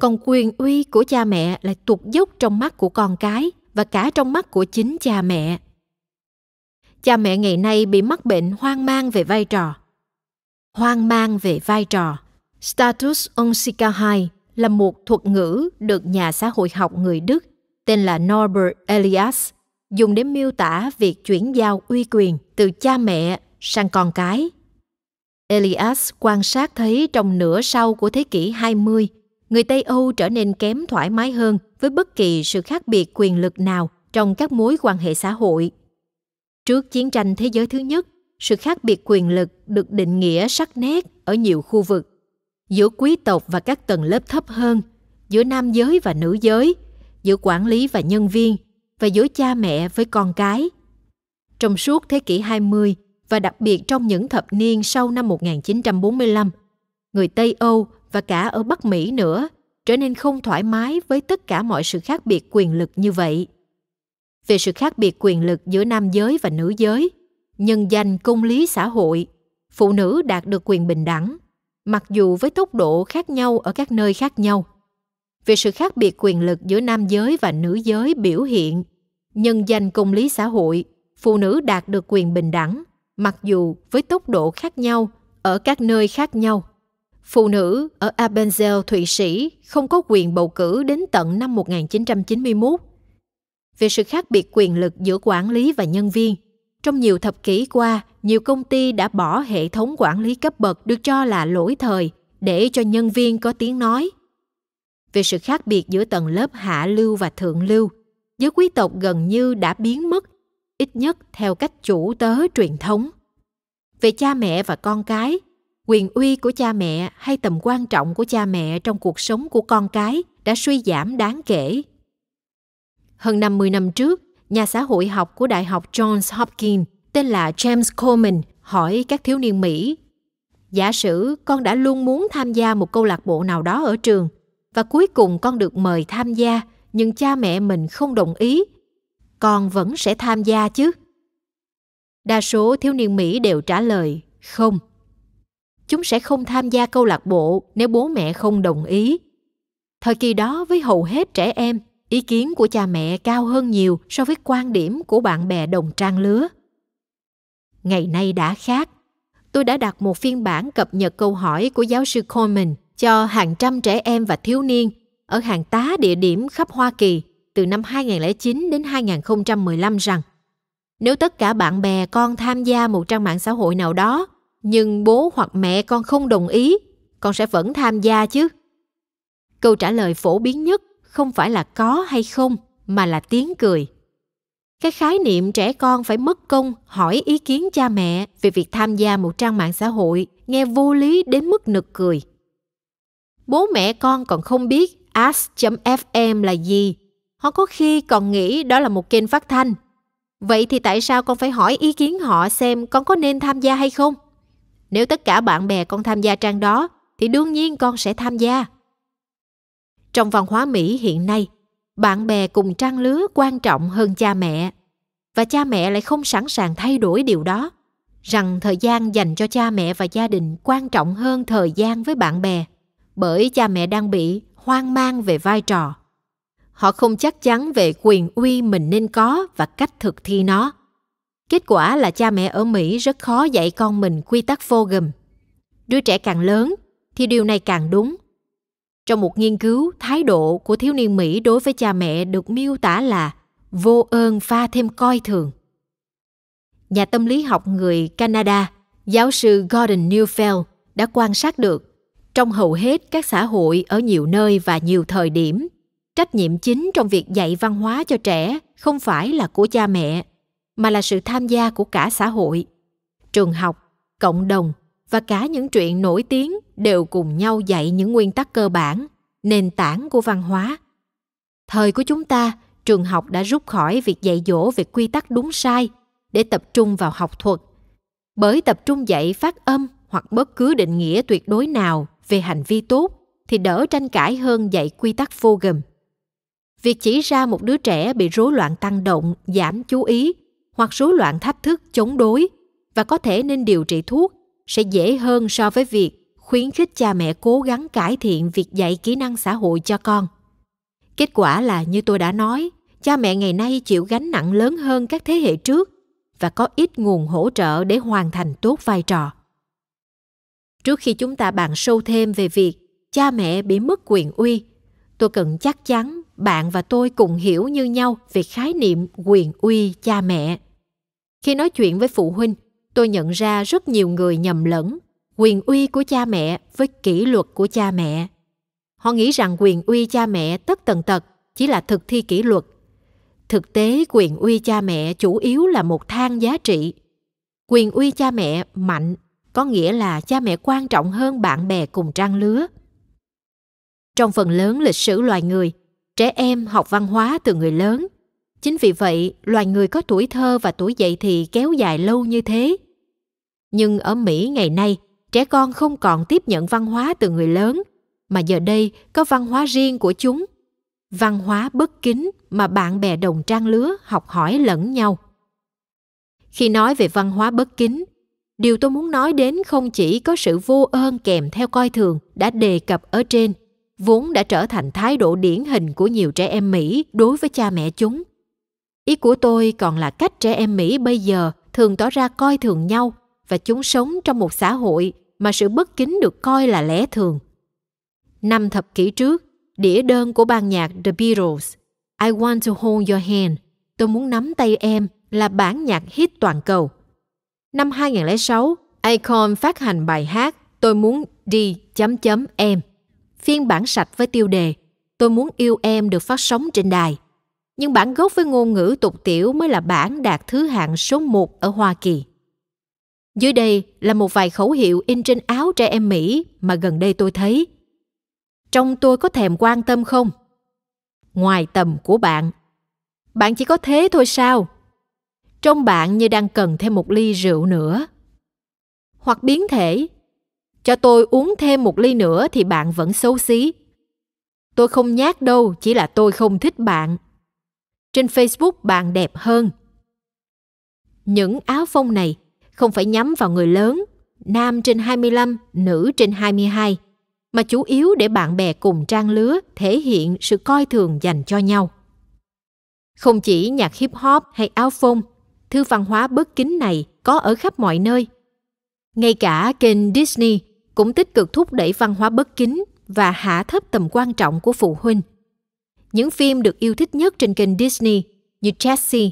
còn quyền uy của cha mẹ lại tụt dốc trong mắt của con cái và cả trong mắt của chính cha mẹ cha mẹ ngày nay bị mắc bệnh hoang mang về vai trò hoang mang về vai trò Status Unsicherheit là một thuật ngữ được nhà xã hội học người Đức tên là Norbert Elias dùng để miêu tả việc chuyển giao uy quyền từ cha mẹ sang con cái. Elias quan sát thấy trong nửa sau của thế kỷ 20, người Tây Âu trở nên kém thoải mái hơn với bất kỳ sự khác biệt quyền lực nào trong các mối quan hệ xã hội. Trước chiến tranh thế giới thứ nhất, sự khác biệt quyền lực được định nghĩa sắc nét ở nhiều khu vực giữa quý tộc và các tầng lớp thấp hơn, giữa nam giới và nữ giới, giữa quản lý và nhân viên và giữa cha mẹ với con cái. Trong suốt thế kỷ 20 và đặc biệt trong những thập niên sau năm 1945, người Tây Âu và cả ở Bắc Mỹ nữa trở nên không thoải mái với tất cả mọi sự khác biệt quyền lực như vậy. Về sự khác biệt quyền lực giữa nam giới và nữ giới, nhân danh công lý xã hội, phụ nữ đạt được quyền bình đẳng, mặc dù với tốc độ khác nhau ở các nơi khác nhau về sự khác biệt quyền lực giữa nam giới và nữ giới biểu hiện nhân danh công lý xã hội phụ nữ đạt được quyền bình đẳng mặc dù với tốc độ khác nhau ở các nơi khác nhau phụ nữ ở Appenzell Thụy Sĩ không có quyền bầu cử đến tận năm 1991 về sự khác biệt quyền lực giữa quản lý và nhân viên trong nhiều thập kỷ qua, nhiều công ty đã bỏ hệ thống quản lý cấp bậc được cho là lỗi thời để cho nhân viên có tiếng nói. Về sự khác biệt giữa tầng lớp hạ lưu và thượng lưu, giới quý tộc gần như đã biến mất, ít nhất theo cách chủ tớ truyền thống. Về cha mẹ và con cái, quyền uy của cha mẹ hay tầm quan trọng của cha mẹ trong cuộc sống của con cái đã suy giảm đáng kể. Hơn 50 năm trước, nhà xã hội học của Đại học Johns Hopkins tên là James Coleman hỏi các thiếu niên Mỹ. Giả sử con đã luôn muốn tham gia một câu lạc bộ nào đó ở trường và cuối cùng con được mời tham gia nhưng cha mẹ mình không đồng ý, con vẫn sẽ tham gia chứ? Đa số thiếu niên Mỹ đều trả lời không. Chúng sẽ không tham gia câu lạc bộ nếu bố mẹ không đồng ý. Thời kỳ đó với hầu hết trẻ em, ý kiến của cha mẹ cao hơn nhiều so với quan điểm của bạn bè đồng trang lứa ngày nay đã khác tôi đã đặt một phiên bản cập nhật câu hỏi của giáo sư coleman cho hàng trăm trẻ em và thiếu niên ở hàng tá địa điểm khắp Hoa Kỳ từ năm 2009 đến 2015 rằng nếu tất cả bạn bè con tham gia một trang mạng xã hội nào đó nhưng bố hoặc mẹ con không đồng ý con sẽ vẫn tham gia chứ câu trả lời phổ biến nhất không phải là có hay không mà là tiếng cười cái khái niệm trẻ con phải mất công hỏi ý kiến cha mẹ về việc tham gia một trang mạng xã hội nghe vô lý đến mức nực cười bố mẹ con còn không biết ask.fm là gì họ có khi còn nghĩ đó là một kênh phát thanh vậy thì tại sao con phải hỏi ý kiến họ xem con có nên tham gia hay không nếu tất cả bạn bè con tham gia trang đó thì đương nhiên con sẽ tham gia trong văn hóa Mỹ hiện nay, bạn bè cùng trang lứa quan trọng hơn cha mẹ và cha mẹ lại không sẵn sàng thay đổi điều đó rằng thời gian dành cho cha mẹ và gia đình quan trọng hơn thời gian với bạn bè bởi cha mẹ đang bị hoang mang về vai trò họ không chắc chắn về quyền uy mình nên có và cách thực thi nó kết quả là cha mẹ ở mỹ rất khó dạy con mình quy tắc vô gồm đứa trẻ càng lớn thì điều này càng đúng trong một nghiên cứu, thái độ của thiếu niên Mỹ đối với cha mẹ được miêu tả là vô ơn pha thêm coi thường. Nhà tâm lý học người Canada, giáo sư Gordon Neufeld đã quan sát được trong hầu hết các xã hội ở nhiều nơi và nhiều thời điểm trách nhiệm chính trong việc dạy văn hóa cho trẻ không phải là của cha mẹ mà là sự tham gia của cả xã hội trường học cộng đồng và cả những chuyện nổi tiếng đều cùng nhau dạy những nguyên tắc cơ bản nền tảng của văn hóa thời của chúng ta trường học đã rút khỏi việc dạy dỗ về quy tắc đúng sai để tập trung vào học thuật bởi tập trung dạy phát âm hoặc bất cứ định nghĩa tuyệt đối nào về hành vi tốt thì đỡ tranh cãi hơn dạy quy tắc vô gầm việc chỉ ra một đứa trẻ bị rối loạn tăng động giảm chú ý hoặc rối loạn thách thức chống đối và có thể nên điều trị thuốc sẽ dễ hơn so với việc khuyến khích cha mẹ cố gắng cải thiện việc dạy kỹ năng xã hội cho con kết quả là như tôi đã nói cha mẹ ngày nay chịu gánh nặng lớn hơn các thế hệ trước và có ít nguồn hỗ trợ để hoàn thành tốt vai trò trước khi chúng ta bàn sâu thêm về việc cha mẹ bị mất quyền uy tôi cần chắc chắn bạn và tôi cùng hiểu như nhau về khái niệm quyền uy cha mẹ khi nói chuyện với phụ huynh tôi nhận ra rất nhiều người nhầm lẫn quyền uy của cha mẹ với kỷ luật của cha mẹ họ nghĩ rằng quyền uy cha mẹ tất tần tật chỉ là thực thi kỷ luật thực tế quyền uy cha mẹ chủ yếu là một thang giá trị quyền uy cha mẹ mạnh có nghĩa là cha mẹ quan trọng hơn bạn bè cùng trang lứa trong phần lớn lịch sử loài người trẻ em học văn hóa từ người lớn chính vì vậy loài người có tuổi thơ và tuổi dậy thì kéo dài lâu như thế nhưng ở Mỹ ngày nay, trẻ con không còn tiếp nhận văn hóa từ người lớn, mà giờ đây có văn hóa riêng của chúng. Văn hóa bất kính mà bạn bè đồng trang lứa học hỏi lẫn nhau. Khi nói về văn hóa bất kính, điều tôi muốn nói đến không chỉ có sự vô ơn kèm theo coi thường đã đề cập ở trên, vốn đã trở thành thái độ điển hình của nhiều trẻ em Mỹ đối với cha mẹ chúng. Ý của tôi còn là cách trẻ em Mỹ bây giờ thường tỏ ra coi thường nhau và chúng sống trong một xã hội mà sự bất kính được coi là lẽ thường. Năm thập kỷ trước, đĩa đơn của ban nhạc The Beatles I Want to Hold Your Hand Tôi muốn nắm tay em là bản nhạc hit toàn cầu. Năm 2006, Icon phát hành bài hát Tôi muốn đi chấm chấm em. Phiên bản sạch với tiêu đề Tôi muốn yêu em được phát sóng trên đài. Nhưng bản gốc với ngôn ngữ tục tiểu mới là bản đạt thứ hạng số 1 ở Hoa Kỳ. Dưới đây là một vài khẩu hiệu in trên áo trẻ em Mỹ mà gần đây tôi thấy. Trong tôi có thèm quan tâm không? Ngoài tầm của bạn. Bạn chỉ có thế thôi sao? Trong bạn như đang cần thêm một ly rượu nữa. Hoặc biến thể. Cho tôi uống thêm một ly nữa thì bạn vẫn xấu xí. Tôi không nhát đâu, chỉ là tôi không thích bạn. Trên Facebook bạn đẹp hơn. Những áo phông này không phải nhắm vào người lớn, nam trên 25, nữ trên 22, mà chủ yếu để bạn bè cùng trang lứa thể hiện sự coi thường dành cho nhau. Không chỉ nhạc hip hop hay áo phông, thư văn hóa bất kính này có ở khắp mọi nơi. Ngay cả kênh Disney cũng tích cực thúc đẩy văn hóa bất kính và hạ thấp tầm quan trọng của phụ huynh. Những phim được yêu thích nhất trên kênh Disney như Jessie,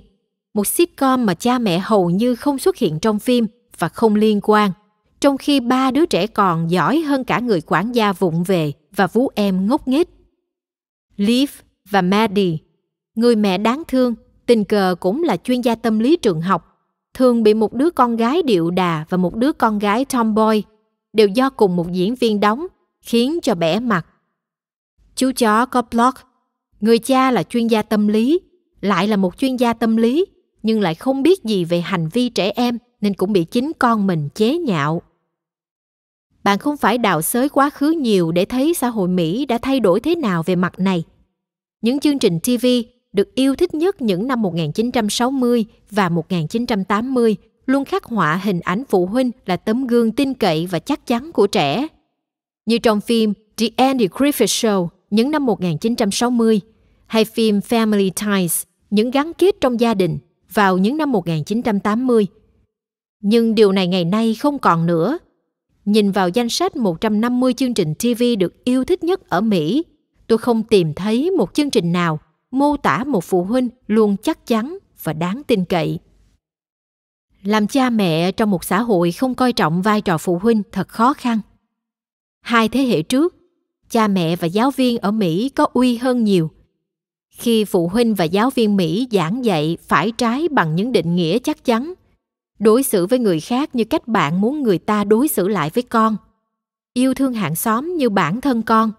một sitcom mà cha mẹ hầu như không xuất hiện trong phim và không liên quan, trong khi ba đứa trẻ còn giỏi hơn cả người quản gia vụng về và vú em ngốc nghếch. Liv và Maddie, người mẹ đáng thương, tình cờ cũng là chuyên gia tâm lý trường học, thường bị một đứa con gái điệu đà và một đứa con gái tomboy đều do cùng một diễn viên đóng, khiến cho bẻ mặt. Chú chó có blog, người cha là chuyên gia tâm lý, lại là một chuyên gia tâm lý nhưng lại không biết gì về hành vi trẻ em nên cũng bị chính con mình chế nhạo bạn không phải đào xới quá khứ nhiều để thấy xã hội mỹ đã thay đổi thế nào về mặt này những chương trình TV được yêu thích nhất những năm 1960 và 1980 luôn khắc họa hình ảnh phụ huynh là tấm gương tin cậy và chắc chắn của trẻ. Như trong phim The Andy Griffith Show những năm 1960 hay phim Family Ties, những gắn kết trong gia đình vào những năm 1980. Nhưng điều này ngày nay không còn nữa. Nhìn vào danh sách 150 chương trình TV được yêu thích nhất ở Mỹ, tôi không tìm thấy một chương trình nào mô tả một phụ huynh luôn chắc chắn và đáng tin cậy. Làm cha mẹ trong một xã hội không coi trọng vai trò phụ huynh thật khó khăn. Hai thế hệ trước, cha mẹ và giáo viên ở Mỹ có uy hơn nhiều – khi phụ huynh và giáo viên mỹ giảng dạy phải trái bằng những định nghĩa chắc chắn đối xử với người khác như cách bạn muốn người ta đối xử lại với con yêu thương hàng xóm như bản thân con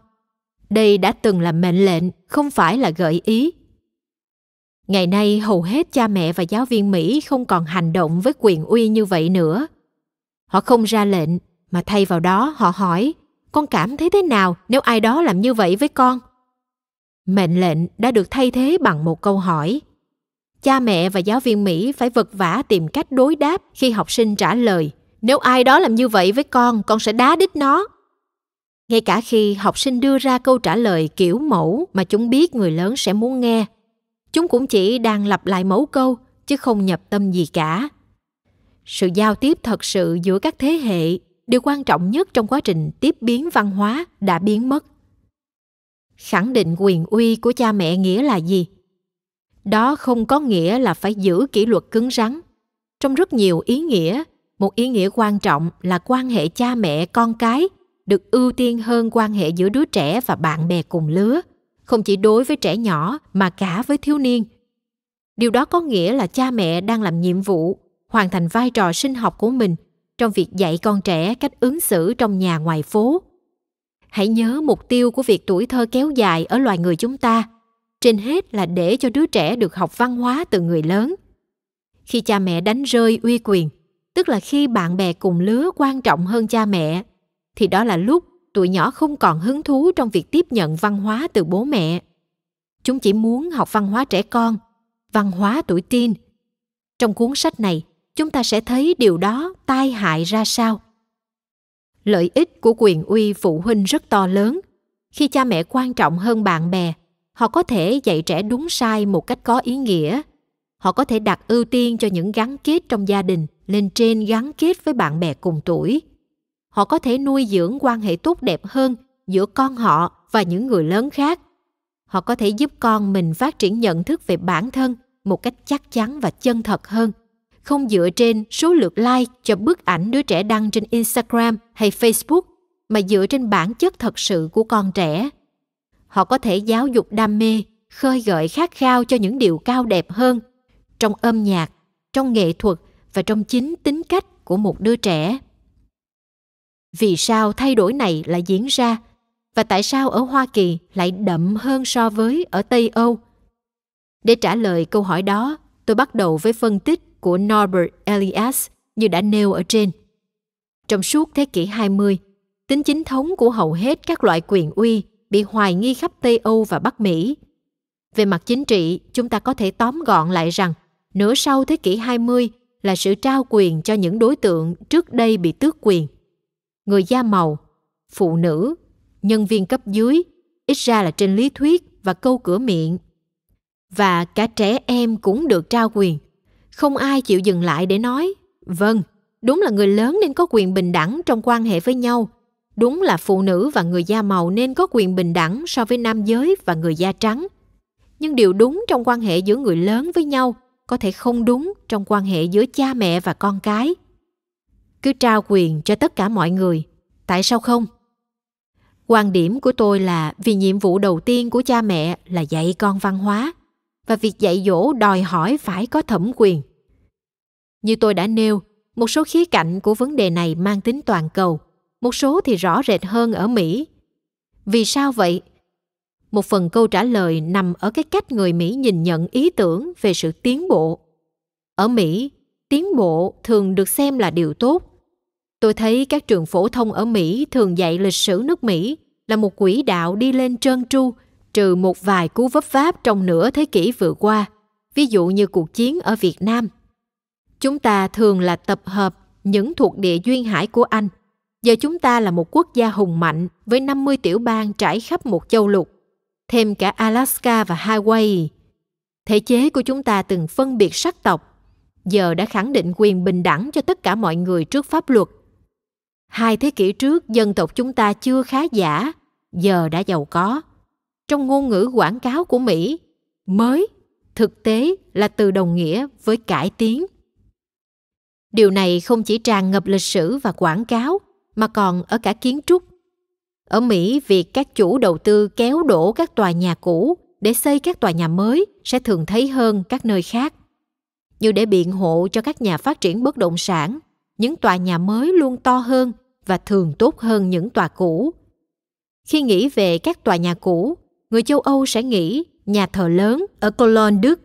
đây đã từng là mệnh lệnh không phải là gợi ý ngày nay hầu hết cha mẹ và giáo viên mỹ không còn hành động với quyền uy như vậy nữa họ không ra lệnh mà thay vào đó họ hỏi con cảm thấy thế nào nếu ai đó làm như vậy với con mệnh lệnh đã được thay thế bằng một câu hỏi cha mẹ và giáo viên mỹ phải vật vả tìm cách đối đáp khi học sinh trả lời nếu ai đó làm như vậy với con con sẽ đá đít nó ngay cả khi học sinh đưa ra câu trả lời kiểu mẫu mà chúng biết người lớn sẽ muốn nghe chúng cũng chỉ đang lặp lại mẫu câu chứ không nhập tâm gì cả sự giao tiếp thật sự giữa các thế hệ điều quan trọng nhất trong quá trình tiếp biến văn hóa đã biến mất khẳng định quyền uy của cha mẹ nghĩa là gì đó không có nghĩa là phải giữ kỷ luật cứng rắn trong rất nhiều ý nghĩa một ý nghĩa quan trọng là quan hệ cha mẹ con cái được ưu tiên hơn quan hệ giữa đứa trẻ và bạn bè cùng lứa không chỉ đối với trẻ nhỏ mà cả với thiếu niên điều đó có nghĩa là cha mẹ đang làm nhiệm vụ hoàn thành vai trò sinh học của mình trong việc dạy con trẻ cách ứng xử trong nhà ngoài phố hãy nhớ mục tiêu của việc tuổi thơ kéo dài ở loài người chúng ta trên hết là để cho đứa trẻ được học văn hóa từ người lớn khi cha mẹ đánh rơi uy quyền tức là khi bạn bè cùng lứa quan trọng hơn cha mẹ thì đó là lúc tụi nhỏ không còn hứng thú trong việc tiếp nhận văn hóa từ bố mẹ chúng chỉ muốn học văn hóa trẻ con văn hóa tuổi teen trong cuốn sách này chúng ta sẽ thấy điều đó tai hại ra sao lợi ích của quyền uy phụ huynh rất to lớn khi cha mẹ quan trọng hơn bạn bè họ có thể dạy trẻ đúng sai một cách có ý nghĩa họ có thể đặt ưu tiên cho những gắn kết trong gia đình lên trên gắn kết với bạn bè cùng tuổi họ có thể nuôi dưỡng quan hệ tốt đẹp hơn giữa con họ và những người lớn khác họ có thể giúp con mình phát triển nhận thức về bản thân một cách chắc chắn và chân thật hơn không dựa trên số lượt like cho bức ảnh đứa trẻ đăng trên Instagram hay Facebook mà dựa trên bản chất thật sự của con trẻ. Họ có thể giáo dục đam mê, khơi gợi khát khao cho những điều cao đẹp hơn trong âm nhạc, trong nghệ thuật và trong chính tính cách của một đứa trẻ. Vì sao thay đổi này lại diễn ra và tại sao ở Hoa Kỳ lại đậm hơn so với ở Tây Âu? Để trả lời câu hỏi đó, tôi bắt đầu với phân tích của Norbert Elias như đã nêu ở trên. Trong suốt thế kỷ 20, tính chính thống của hầu hết các loại quyền uy bị hoài nghi khắp Tây Âu và Bắc Mỹ. Về mặt chính trị, chúng ta có thể tóm gọn lại rằng nửa sau thế kỷ 20 là sự trao quyền cho những đối tượng trước đây bị tước quyền. Người da màu, phụ nữ, nhân viên cấp dưới, ít ra là trên lý thuyết và câu cửa miệng. Và cả trẻ em cũng được trao quyền – không ai chịu dừng lại để nói, vâng, đúng là người lớn nên có quyền bình đẳng trong quan hệ với nhau. Đúng là phụ nữ và người da màu nên có quyền bình đẳng so với nam giới và người da trắng. Nhưng điều đúng trong quan hệ giữa người lớn với nhau có thể không đúng trong quan hệ giữa cha mẹ và con cái. Cứ trao quyền cho tất cả mọi người, tại sao không? Quan điểm của tôi là vì nhiệm vụ đầu tiên của cha mẹ là dạy con văn hóa và việc dạy dỗ đòi hỏi phải có thẩm quyền như tôi đã nêu, một số khía cạnh của vấn đề này mang tính toàn cầu, một số thì rõ rệt hơn ở Mỹ. Vì sao vậy? Một phần câu trả lời nằm ở cái cách người Mỹ nhìn nhận ý tưởng về sự tiến bộ. Ở Mỹ, tiến bộ thường được xem là điều tốt. Tôi thấy các trường phổ thông ở Mỹ thường dạy lịch sử nước Mỹ là một quỹ đạo đi lên trơn tru, trừ một vài cú vấp váp trong nửa thế kỷ vừa qua, ví dụ như cuộc chiến ở Việt Nam – Chúng ta thường là tập hợp những thuộc địa duyên hải của Anh. Giờ chúng ta là một quốc gia hùng mạnh với 50 tiểu bang trải khắp một châu lục, thêm cả Alaska và Hawaii. Thể chế của chúng ta từng phân biệt sắc tộc, giờ đã khẳng định quyền bình đẳng cho tất cả mọi người trước pháp luật. Hai thế kỷ trước, dân tộc chúng ta chưa khá giả, giờ đã giàu có. Trong ngôn ngữ quảng cáo của Mỹ, mới, thực tế là từ đồng nghĩa với cải tiến điều này không chỉ tràn ngập lịch sử và quảng cáo mà còn ở cả kiến trúc ở mỹ việc các chủ đầu tư kéo đổ các tòa nhà cũ để xây các tòa nhà mới sẽ thường thấy hơn các nơi khác như để biện hộ cho các nhà phát triển bất động sản những tòa nhà mới luôn to hơn và thường tốt hơn những tòa cũ khi nghĩ về các tòa nhà cũ người châu âu sẽ nghĩ nhà thờ lớn ở cologne đức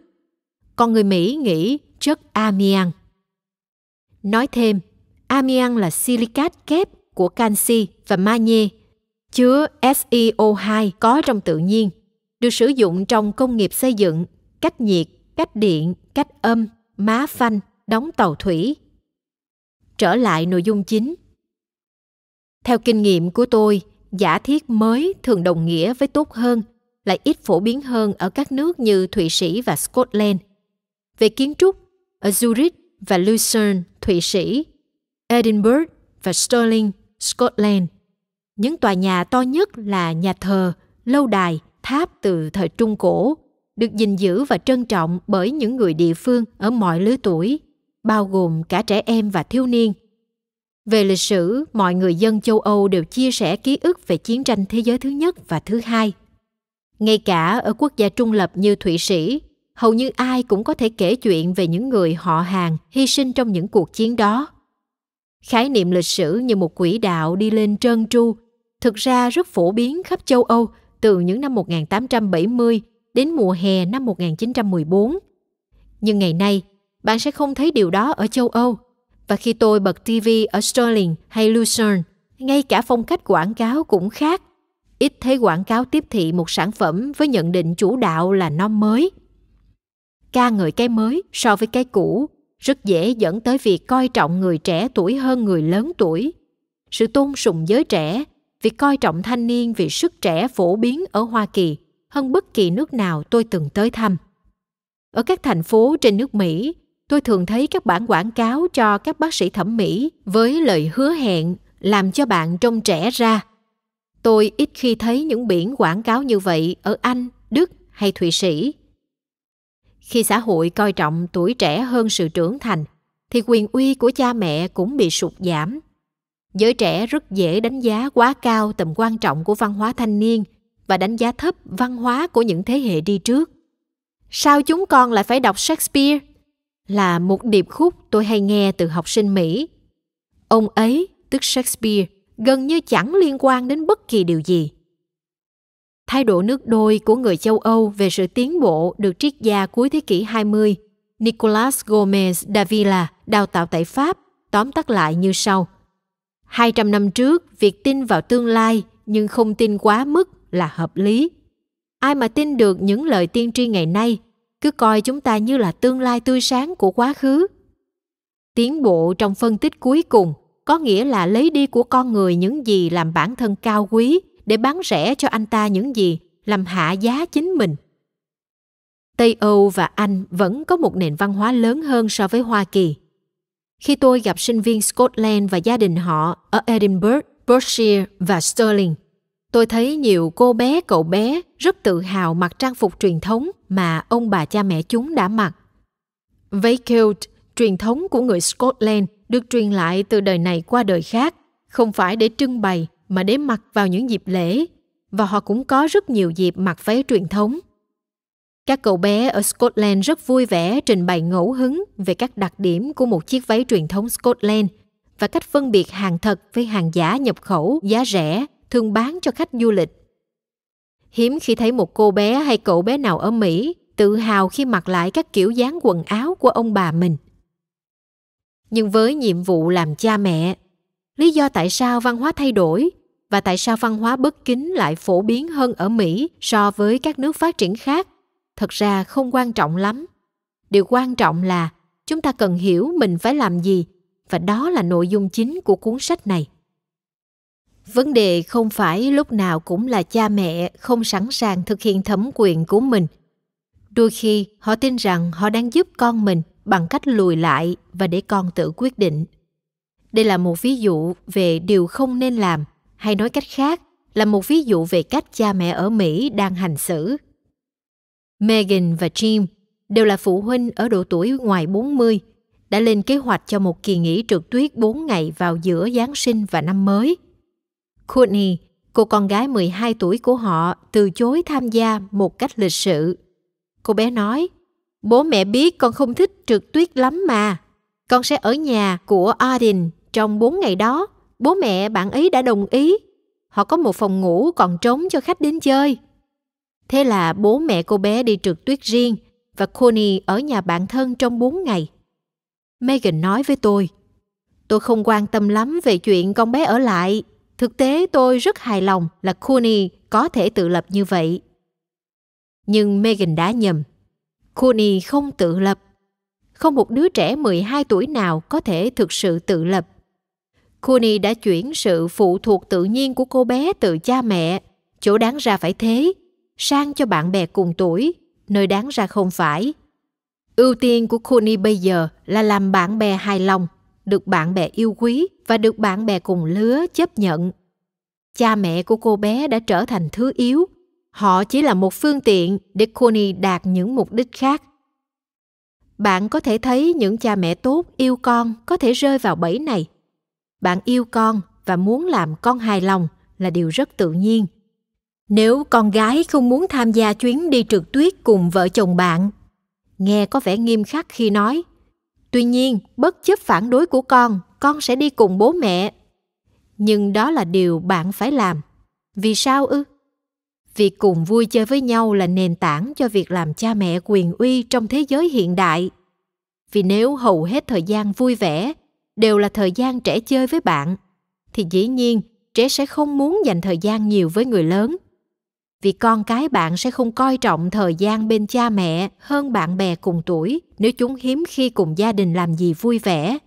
còn người mỹ nghĩ chất amiens Nói thêm, amian là silicat kép của canxi và magie, chứa SiO2 e có trong tự nhiên, được sử dụng trong công nghiệp xây dựng, cách nhiệt, cách điện, cách âm, má phanh, đóng tàu thủy. Trở lại nội dung chính. Theo kinh nghiệm của tôi, giả thiết mới thường đồng nghĩa với tốt hơn, lại ít phổ biến hơn ở các nước như Thụy Sĩ và Scotland. Về kiến trúc, ở Zurich và Lucerne Thụy Sĩ, Edinburgh và Stirling, Scotland. Những tòa nhà to nhất là nhà thờ, lâu đài, tháp từ thời Trung Cổ, được gìn giữ và trân trọng bởi những người địa phương ở mọi lứa tuổi, bao gồm cả trẻ em và thiếu niên. Về lịch sử, mọi người dân châu Âu đều chia sẻ ký ức về chiến tranh thế giới thứ nhất và thứ hai. Ngay cả ở quốc gia trung lập như Thụy Sĩ, hầu như ai cũng có thể kể chuyện về những người họ hàng hy sinh trong những cuộc chiến đó khái niệm lịch sử như một quỹ đạo đi lên trơn tru thực ra rất phổ biến khắp châu Âu từ những năm 1870 đến mùa hè năm 1914. Nhưng ngày nay, bạn sẽ không thấy điều đó ở châu Âu. Và khi tôi bật TV ở Stirling hay Lucerne, ngay cả phong cách quảng cáo cũng khác. Ít thấy quảng cáo tiếp thị một sản phẩm với nhận định chủ đạo là nó mới – ca ngợi cái mới so với cái cũ rất dễ dẫn tới việc coi trọng người trẻ tuổi hơn người lớn tuổi sự tôn sùng giới trẻ việc coi trọng thanh niên vì sức trẻ phổ biến ở hoa kỳ hơn bất kỳ nước nào tôi từng tới thăm ở các thành phố trên nước mỹ tôi thường thấy các bản quảng cáo cho các bác sĩ thẩm mỹ với lời hứa hẹn làm cho bạn trông trẻ ra tôi ít khi thấy những biển quảng cáo như vậy ở anh đức hay thụy sĩ khi xã hội coi trọng tuổi trẻ hơn sự trưởng thành, thì quyền uy của cha mẹ cũng bị sụt giảm. Giới trẻ rất dễ đánh giá quá cao tầm quan trọng của văn hóa thanh niên và đánh giá thấp văn hóa của những thế hệ đi trước. Sao chúng con lại phải đọc Shakespeare? Là một điệp khúc tôi hay nghe từ học sinh Mỹ. Ông ấy, tức Shakespeare, gần như chẳng liên quan đến bất kỳ điều gì Thái độ nước đôi của người châu Âu về sự tiến bộ được triết gia cuối thế kỷ 20 Nicolas Gomez Davila đào tạo tại Pháp tóm tắt lại như sau. 200 năm trước, việc tin vào tương lai nhưng không tin quá mức là hợp lý. Ai mà tin được những lời tiên tri ngày nay, cứ coi chúng ta như là tương lai tươi sáng của quá khứ. Tiến bộ trong phân tích cuối cùng có nghĩa là lấy đi của con người những gì làm bản thân cao quý để bán rẻ cho anh ta những gì làm hạ giá chính mình. Tây Âu và Anh vẫn có một nền văn hóa lớn hơn so với Hoa Kỳ. Khi tôi gặp sinh viên Scotland và gia đình họ ở Edinburgh, Berkshire và Stirling, tôi thấy nhiều cô bé cậu bé rất tự hào mặc trang phục truyền thống mà ông bà cha mẹ chúng đã mặc. Váy kilt, truyền thống của người Scotland, được truyền lại từ đời này qua đời khác, không phải để trưng bày mà để mặc vào những dịp lễ và họ cũng có rất nhiều dịp mặc váy truyền thống. Các cậu bé ở Scotland rất vui vẻ trình bày ngẫu hứng về các đặc điểm của một chiếc váy truyền thống Scotland và cách phân biệt hàng thật với hàng giả nhập khẩu giá rẻ thường bán cho khách du lịch. Hiếm khi thấy một cô bé hay cậu bé nào ở Mỹ tự hào khi mặc lại các kiểu dáng quần áo của ông bà mình. Nhưng với nhiệm vụ làm cha mẹ, lý do tại sao văn hóa thay đổi và tại sao văn hóa bất kính lại phổ biến hơn ở mỹ so với các nước phát triển khác thật ra không quan trọng lắm điều quan trọng là chúng ta cần hiểu mình phải làm gì và đó là nội dung chính của cuốn sách này vấn đề không phải lúc nào cũng là cha mẹ không sẵn sàng thực hiện thẩm quyền của mình đôi khi họ tin rằng họ đang giúp con mình bằng cách lùi lại và để con tự quyết định đây là một ví dụ về điều không nên làm hay nói cách khác là một ví dụ về cách cha mẹ ở Mỹ đang hành xử. Megan và Jim đều là phụ huynh ở độ tuổi ngoài 40, đã lên kế hoạch cho một kỳ nghỉ trượt tuyết 4 ngày vào giữa Giáng sinh và năm mới. Courtney, cô con gái 12 tuổi của họ, từ chối tham gia một cách lịch sự. Cô bé nói, bố mẹ biết con không thích trượt tuyết lắm mà. Con sẽ ở nhà của Arden trong 4 ngày đó bố mẹ bạn ấy đã đồng ý. Họ có một phòng ngủ còn trống cho khách đến chơi. Thế là bố mẹ cô bé đi trượt tuyết riêng và Connie ở nhà bạn thân trong bốn ngày. Megan nói với tôi, tôi không quan tâm lắm về chuyện con bé ở lại. Thực tế tôi rất hài lòng là Connie có thể tự lập như vậy. Nhưng Megan đã nhầm. Connie không tự lập. Không một đứa trẻ 12 tuổi nào có thể thực sự tự lập Cooney đã chuyển sự phụ thuộc tự nhiên của cô bé từ cha mẹ, chỗ đáng ra phải thế, sang cho bạn bè cùng tuổi, nơi đáng ra không phải. Ưu tiên của Cooney bây giờ là làm bạn bè hài lòng, được bạn bè yêu quý và được bạn bè cùng lứa chấp nhận. Cha mẹ của cô bé đã trở thành thứ yếu, họ chỉ là một phương tiện để Cooney đạt những mục đích khác. Bạn có thể thấy những cha mẹ tốt yêu con có thể rơi vào bẫy này – bạn yêu con và muốn làm con hài lòng là điều rất tự nhiên nếu con gái không muốn tham gia chuyến đi trượt tuyết cùng vợ chồng bạn nghe có vẻ nghiêm khắc khi nói tuy nhiên bất chấp phản đối của con con sẽ đi cùng bố mẹ nhưng đó là điều bạn phải làm vì sao ư việc cùng vui chơi với nhau là nền tảng cho việc làm cha mẹ quyền uy trong thế giới hiện đại vì nếu hầu hết thời gian vui vẻ đều là thời gian trẻ chơi với bạn thì dĩ nhiên trẻ sẽ không muốn dành thời gian nhiều với người lớn vì con cái bạn sẽ không coi trọng thời gian bên cha mẹ hơn bạn bè cùng tuổi nếu chúng hiếm khi cùng gia đình làm gì vui vẻ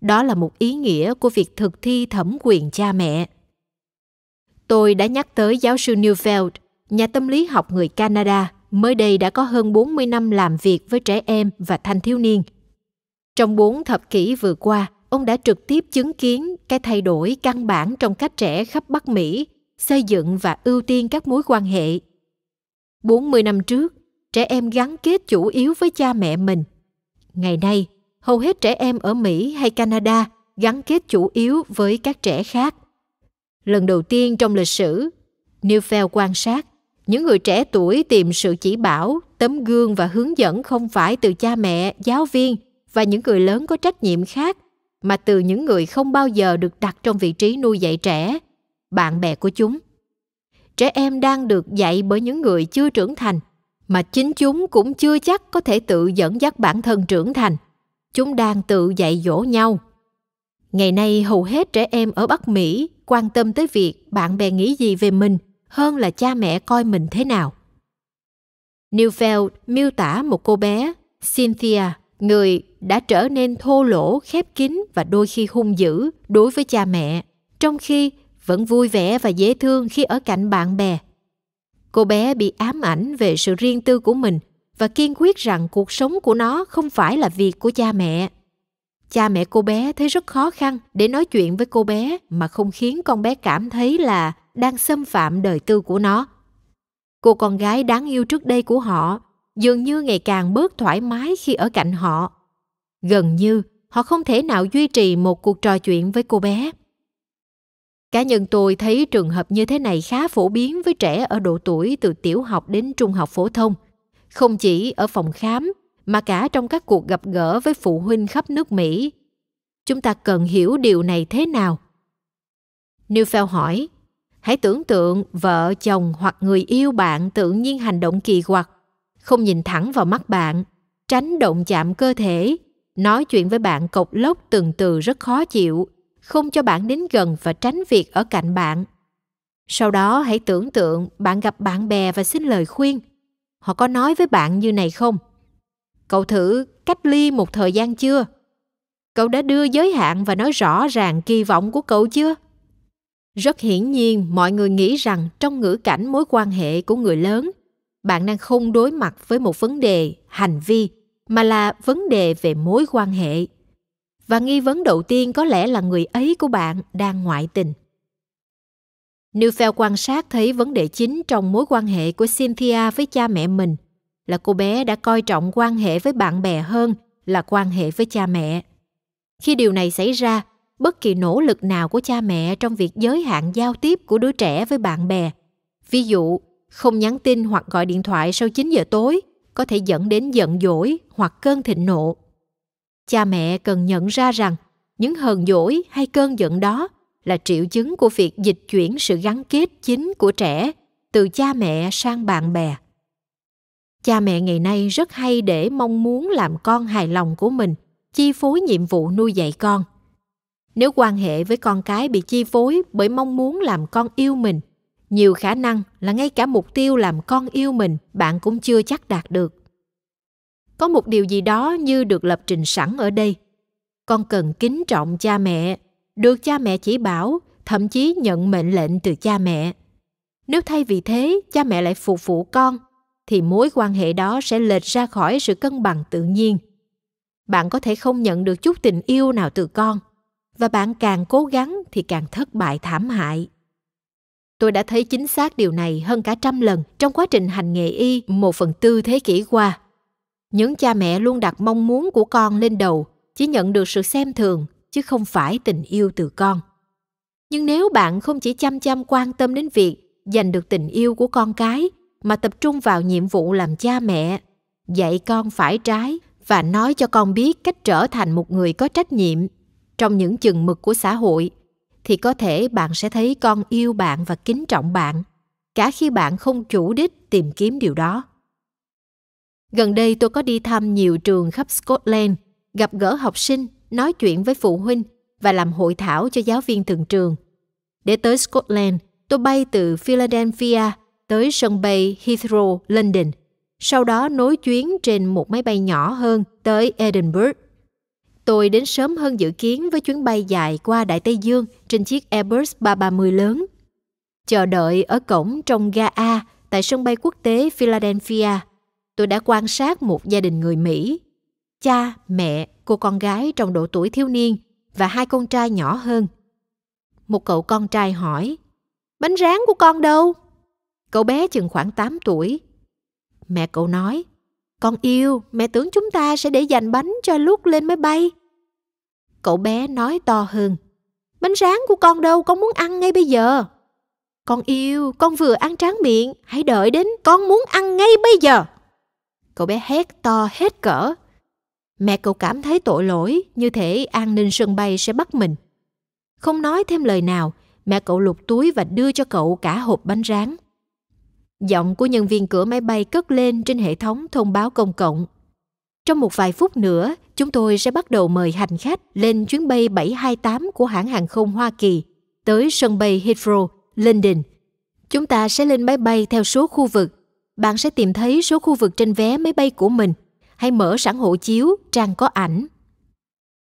đó là một ý nghĩa của việc thực thi thẩm quyền cha mẹ tôi đã nhắc tới giáo sư Neufeld, nhà tâm lý học người Canada, mới đây đã có hơn 40 năm làm việc với trẻ em và thanh thiếu niên trong 4 thập kỷ vừa qua, ông đã trực tiếp chứng kiến cái thay đổi căn bản trong cách trẻ khắp Bắc Mỹ, xây dựng và ưu tiên các mối quan hệ. 40 năm trước, trẻ em gắn kết chủ yếu với cha mẹ mình. Ngày nay, hầu hết trẻ em ở Mỹ hay Canada gắn kết chủ yếu với các trẻ khác. Lần đầu tiên trong lịch sử, Neufeld quan sát những người trẻ tuổi tìm sự chỉ bảo, tấm gương và hướng dẫn không phải từ cha mẹ, giáo viên – và những người lớn có trách nhiệm khác mà từ những người không bao giờ được đặt trong vị trí nuôi dạy trẻ bạn bè của chúng trẻ em đang được dạy bởi những người chưa trưởng thành mà chính chúng cũng chưa chắc có thể tự dẫn dắt bản thân trưởng thành chúng đang tự dạy dỗ nhau ngày nay hầu hết trẻ em ở bắc mỹ quan tâm tới việc bạn bè nghĩ gì về mình hơn là cha mẹ coi mình thế nào Neufeld miêu tả một cô bé, Cynthia, người đã trở nên thô lỗ khép kín và đôi khi hung dữ đối với cha mẹ trong khi vẫn vui vẻ và dễ thương khi ở cạnh bạn bè cô bé bị ám ảnh về sự riêng tư của mình và kiên quyết rằng cuộc sống của nó không phải là việc của cha mẹ cha mẹ cô bé thấy rất khó khăn để nói chuyện với cô bé mà không khiến con bé cảm thấy là đang xâm phạm đời tư của nó cô con gái đáng yêu trước đây của họ dường như ngày càng bớt thoải mái khi ở cạnh họ. Gần như họ không thể nào duy trì một cuộc trò chuyện với cô bé. Cá nhân tôi thấy trường hợp như thế này khá phổ biến với trẻ ở độ tuổi từ tiểu học đến trung học phổ thông, không chỉ ở phòng khám mà cả trong các cuộc gặp gỡ với phụ huynh khắp nước Mỹ. Chúng ta cần hiểu điều này thế nào? Neufeld hỏi, hãy tưởng tượng vợ, chồng hoặc người yêu bạn tự nhiên hành động kỳ quặc không nhìn thẳng vào mắt bạn tránh động chạm cơ thể nói chuyện với bạn cộc lốc từng từ rất khó chịu không cho bạn đến gần và tránh việc ở cạnh bạn sau đó hãy tưởng tượng bạn gặp bạn bè và xin lời khuyên họ có nói với bạn như này không cậu thử cách ly một thời gian chưa cậu đã đưa giới hạn và nói rõ ràng kỳ vọng của cậu chưa rất hiển nhiên mọi người nghĩ rằng trong ngữ cảnh mối quan hệ của người lớn bạn đang không đối mặt với một vấn đề hành vi mà là vấn đề về mối quan hệ và nghi vấn đầu tiên có lẽ là người ấy của bạn đang ngoại tình Neufeld quan sát thấy vấn đề chính trong mối quan hệ của Cynthia với cha mẹ mình là cô bé đã coi trọng quan hệ với bạn bè hơn là quan hệ với cha mẹ. Khi điều này xảy ra, bất kỳ nỗ lực nào của cha mẹ trong việc giới hạn giao tiếp của đứa trẻ với bạn bè, ví dụ không nhắn tin hoặc gọi điện thoại sau 9 giờ tối có thể dẫn đến giận dỗi hoặc cơn thịnh nộ. Cha mẹ cần nhận ra rằng những hờn dỗi hay cơn giận đó là triệu chứng của việc dịch chuyển sự gắn kết chính của trẻ từ cha mẹ sang bạn bè cha mẹ ngày nay rất hay để mong muốn làm con hài lòng của mình chi phối nhiệm vụ nuôi dạy con nếu quan hệ với con cái bị chi phối bởi mong muốn làm con yêu mình nhiều khả năng là ngay cả mục tiêu làm con yêu mình bạn cũng chưa chắc đạt được có một điều gì đó như được lập trình sẵn ở đây con cần kính trọng cha mẹ được cha mẹ chỉ bảo thậm chí nhận mệnh lệnh từ cha mẹ nếu thay vì thế cha mẹ lại phục vụ con thì mối quan hệ đó sẽ lệch ra khỏi sự cân bằng tự nhiên bạn có thể không nhận được chút tình yêu nào từ con và bạn càng cố gắng thì càng thất bại thảm hại Tôi đã thấy chính xác điều này hơn cả trăm lần trong quá trình hành nghề y một phần tư thế kỷ qua. Những cha mẹ luôn đặt mong muốn của con lên đầu, chỉ nhận được sự xem thường, chứ không phải tình yêu từ con. Nhưng nếu bạn không chỉ chăm chăm quan tâm đến việc giành được tình yêu của con cái, mà tập trung vào nhiệm vụ làm cha mẹ, dạy con phải trái và nói cho con biết cách trở thành một người có trách nhiệm trong những chừng mực của xã hội thì có thể bạn sẽ thấy con yêu bạn và kính trọng bạn cả khi bạn không chủ đích tìm kiếm điều đó gần đây tôi có đi thăm nhiều trường khắp scotland gặp gỡ học sinh nói chuyện với phụ huynh và làm hội thảo cho giáo viên thường trường để tới scotland tôi bay từ philadelphia tới sân bay heathrow london sau đó nối chuyến trên một máy bay nhỏ hơn tới edinburgh Tôi đến sớm hơn dự kiến với chuyến bay dài qua Đại Tây Dương trên chiếc Airbus 330 lớn. Chờ đợi ở cổng trong ga A tại sân bay quốc tế Philadelphia, tôi đã quan sát một gia đình người Mỹ. Cha, mẹ, cô con gái trong độ tuổi thiếu niên và hai con trai nhỏ hơn. Một cậu con trai hỏi, bánh rán của con đâu? Cậu bé chừng khoảng 8 tuổi. Mẹ cậu nói, con yêu, mẹ tưởng chúng ta sẽ để dành bánh cho lúc lên máy bay. Cậu bé nói to hơn. Bánh rán của con đâu, con muốn ăn ngay bây giờ. Con yêu, con vừa ăn tráng miệng, hãy đợi đến con muốn ăn ngay bây giờ. Cậu bé hét to hết cỡ. Mẹ cậu cảm thấy tội lỗi, như thể an ninh sân bay sẽ bắt mình. Không nói thêm lời nào, mẹ cậu lục túi và đưa cho cậu cả hộp bánh rán. Giọng của nhân viên cửa máy bay cất lên trên hệ thống thông báo công cộng trong một vài phút nữa, chúng tôi sẽ bắt đầu mời hành khách lên chuyến bay 728 của hãng hàng không Hoa Kỳ tới sân bay Heathrow, London. Chúng ta sẽ lên máy bay theo số khu vực. Bạn sẽ tìm thấy số khu vực trên vé máy bay của mình. Hãy mở sẵn hộ chiếu, trang có ảnh.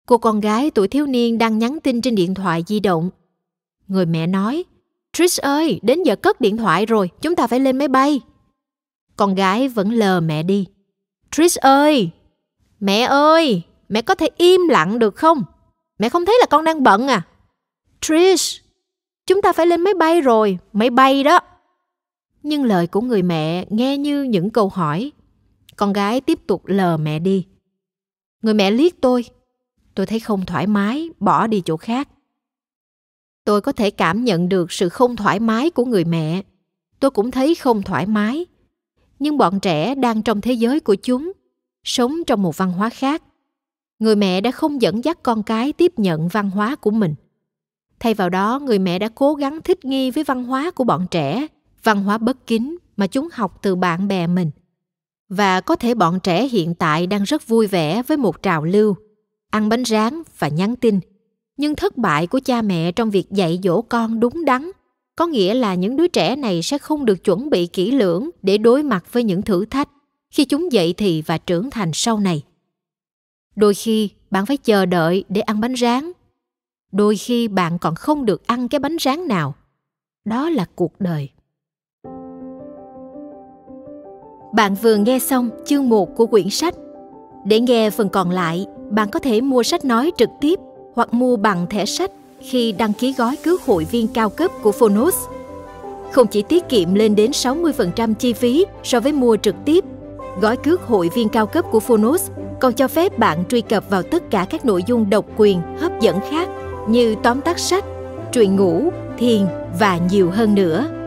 Cô con gái tuổi thiếu niên đang nhắn tin trên điện thoại di động. Người mẹ nói, Trish ơi, đến giờ cất điện thoại rồi, chúng ta phải lên máy bay. Con gái vẫn lờ mẹ đi. Trish ơi, Mẹ ơi, mẹ có thể im lặng được không? Mẹ không thấy là con đang bận à? Trish, chúng ta phải lên máy bay rồi, máy bay đó. Nhưng lời của người mẹ nghe như những câu hỏi. Con gái tiếp tục lờ mẹ đi. Người mẹ liếc tôi. Tôi thấy không thoải mái, bỏ đi chỗ khác. Tôi có thể cảm nhận được sự không thoải mái của người mẹ. Tôi cũng thấy không thoải mái. Nhưng bọn trẻ đang trong thế giới của chúng sống trong một văn hóa khác người mẹ đã không dẫn dắt con cái tiếp nhận văn hóa của mình thay vào đó người mẹ đã cố gắng thích nghi với văn hóa của bọn trẻ văn hóa bất kính mà chúng học từ bạn bè mình và có thể bọn trẻ hiện tại đang rất vui vẻ với một trào lưu ăn bánh rán và nhắn tin nhưng thất bại của cha mẹ trong việc dạy dỗ con đúng đắn có nghĩa là những đứa trẻ này sẽ không được chuẩn bị kỹ lưỡng để đối mặt với những thử thách khi chúng dậy thì và trưởng thành sau này. Đôi khi bạn phải chờ đợi để ăn bánh rán. Đôi khi bạn còn không được ăn cái bánh rán nào. Đó là cuộc đời. Bạn vừa nghe xong chương 1 của quyển sách. Để nghe phần còn lại, bạn có thể mua sách nói trực tiếp hoặc mua bằng thẻ sách khi đăng ký gói cứu hội viên cao cấp của Phonos. Không chỉ tiết kiệm lên đến 60% chi phí so với mua trực tiếp gói cước hội viên cao cấp của Phonos còn cho phép bạn truy cập vào tất cả các nội dung độc quyền hấp dẫn khác như tóm tắt sách, truyện ngủ, thiền và nhiều hơn nữa.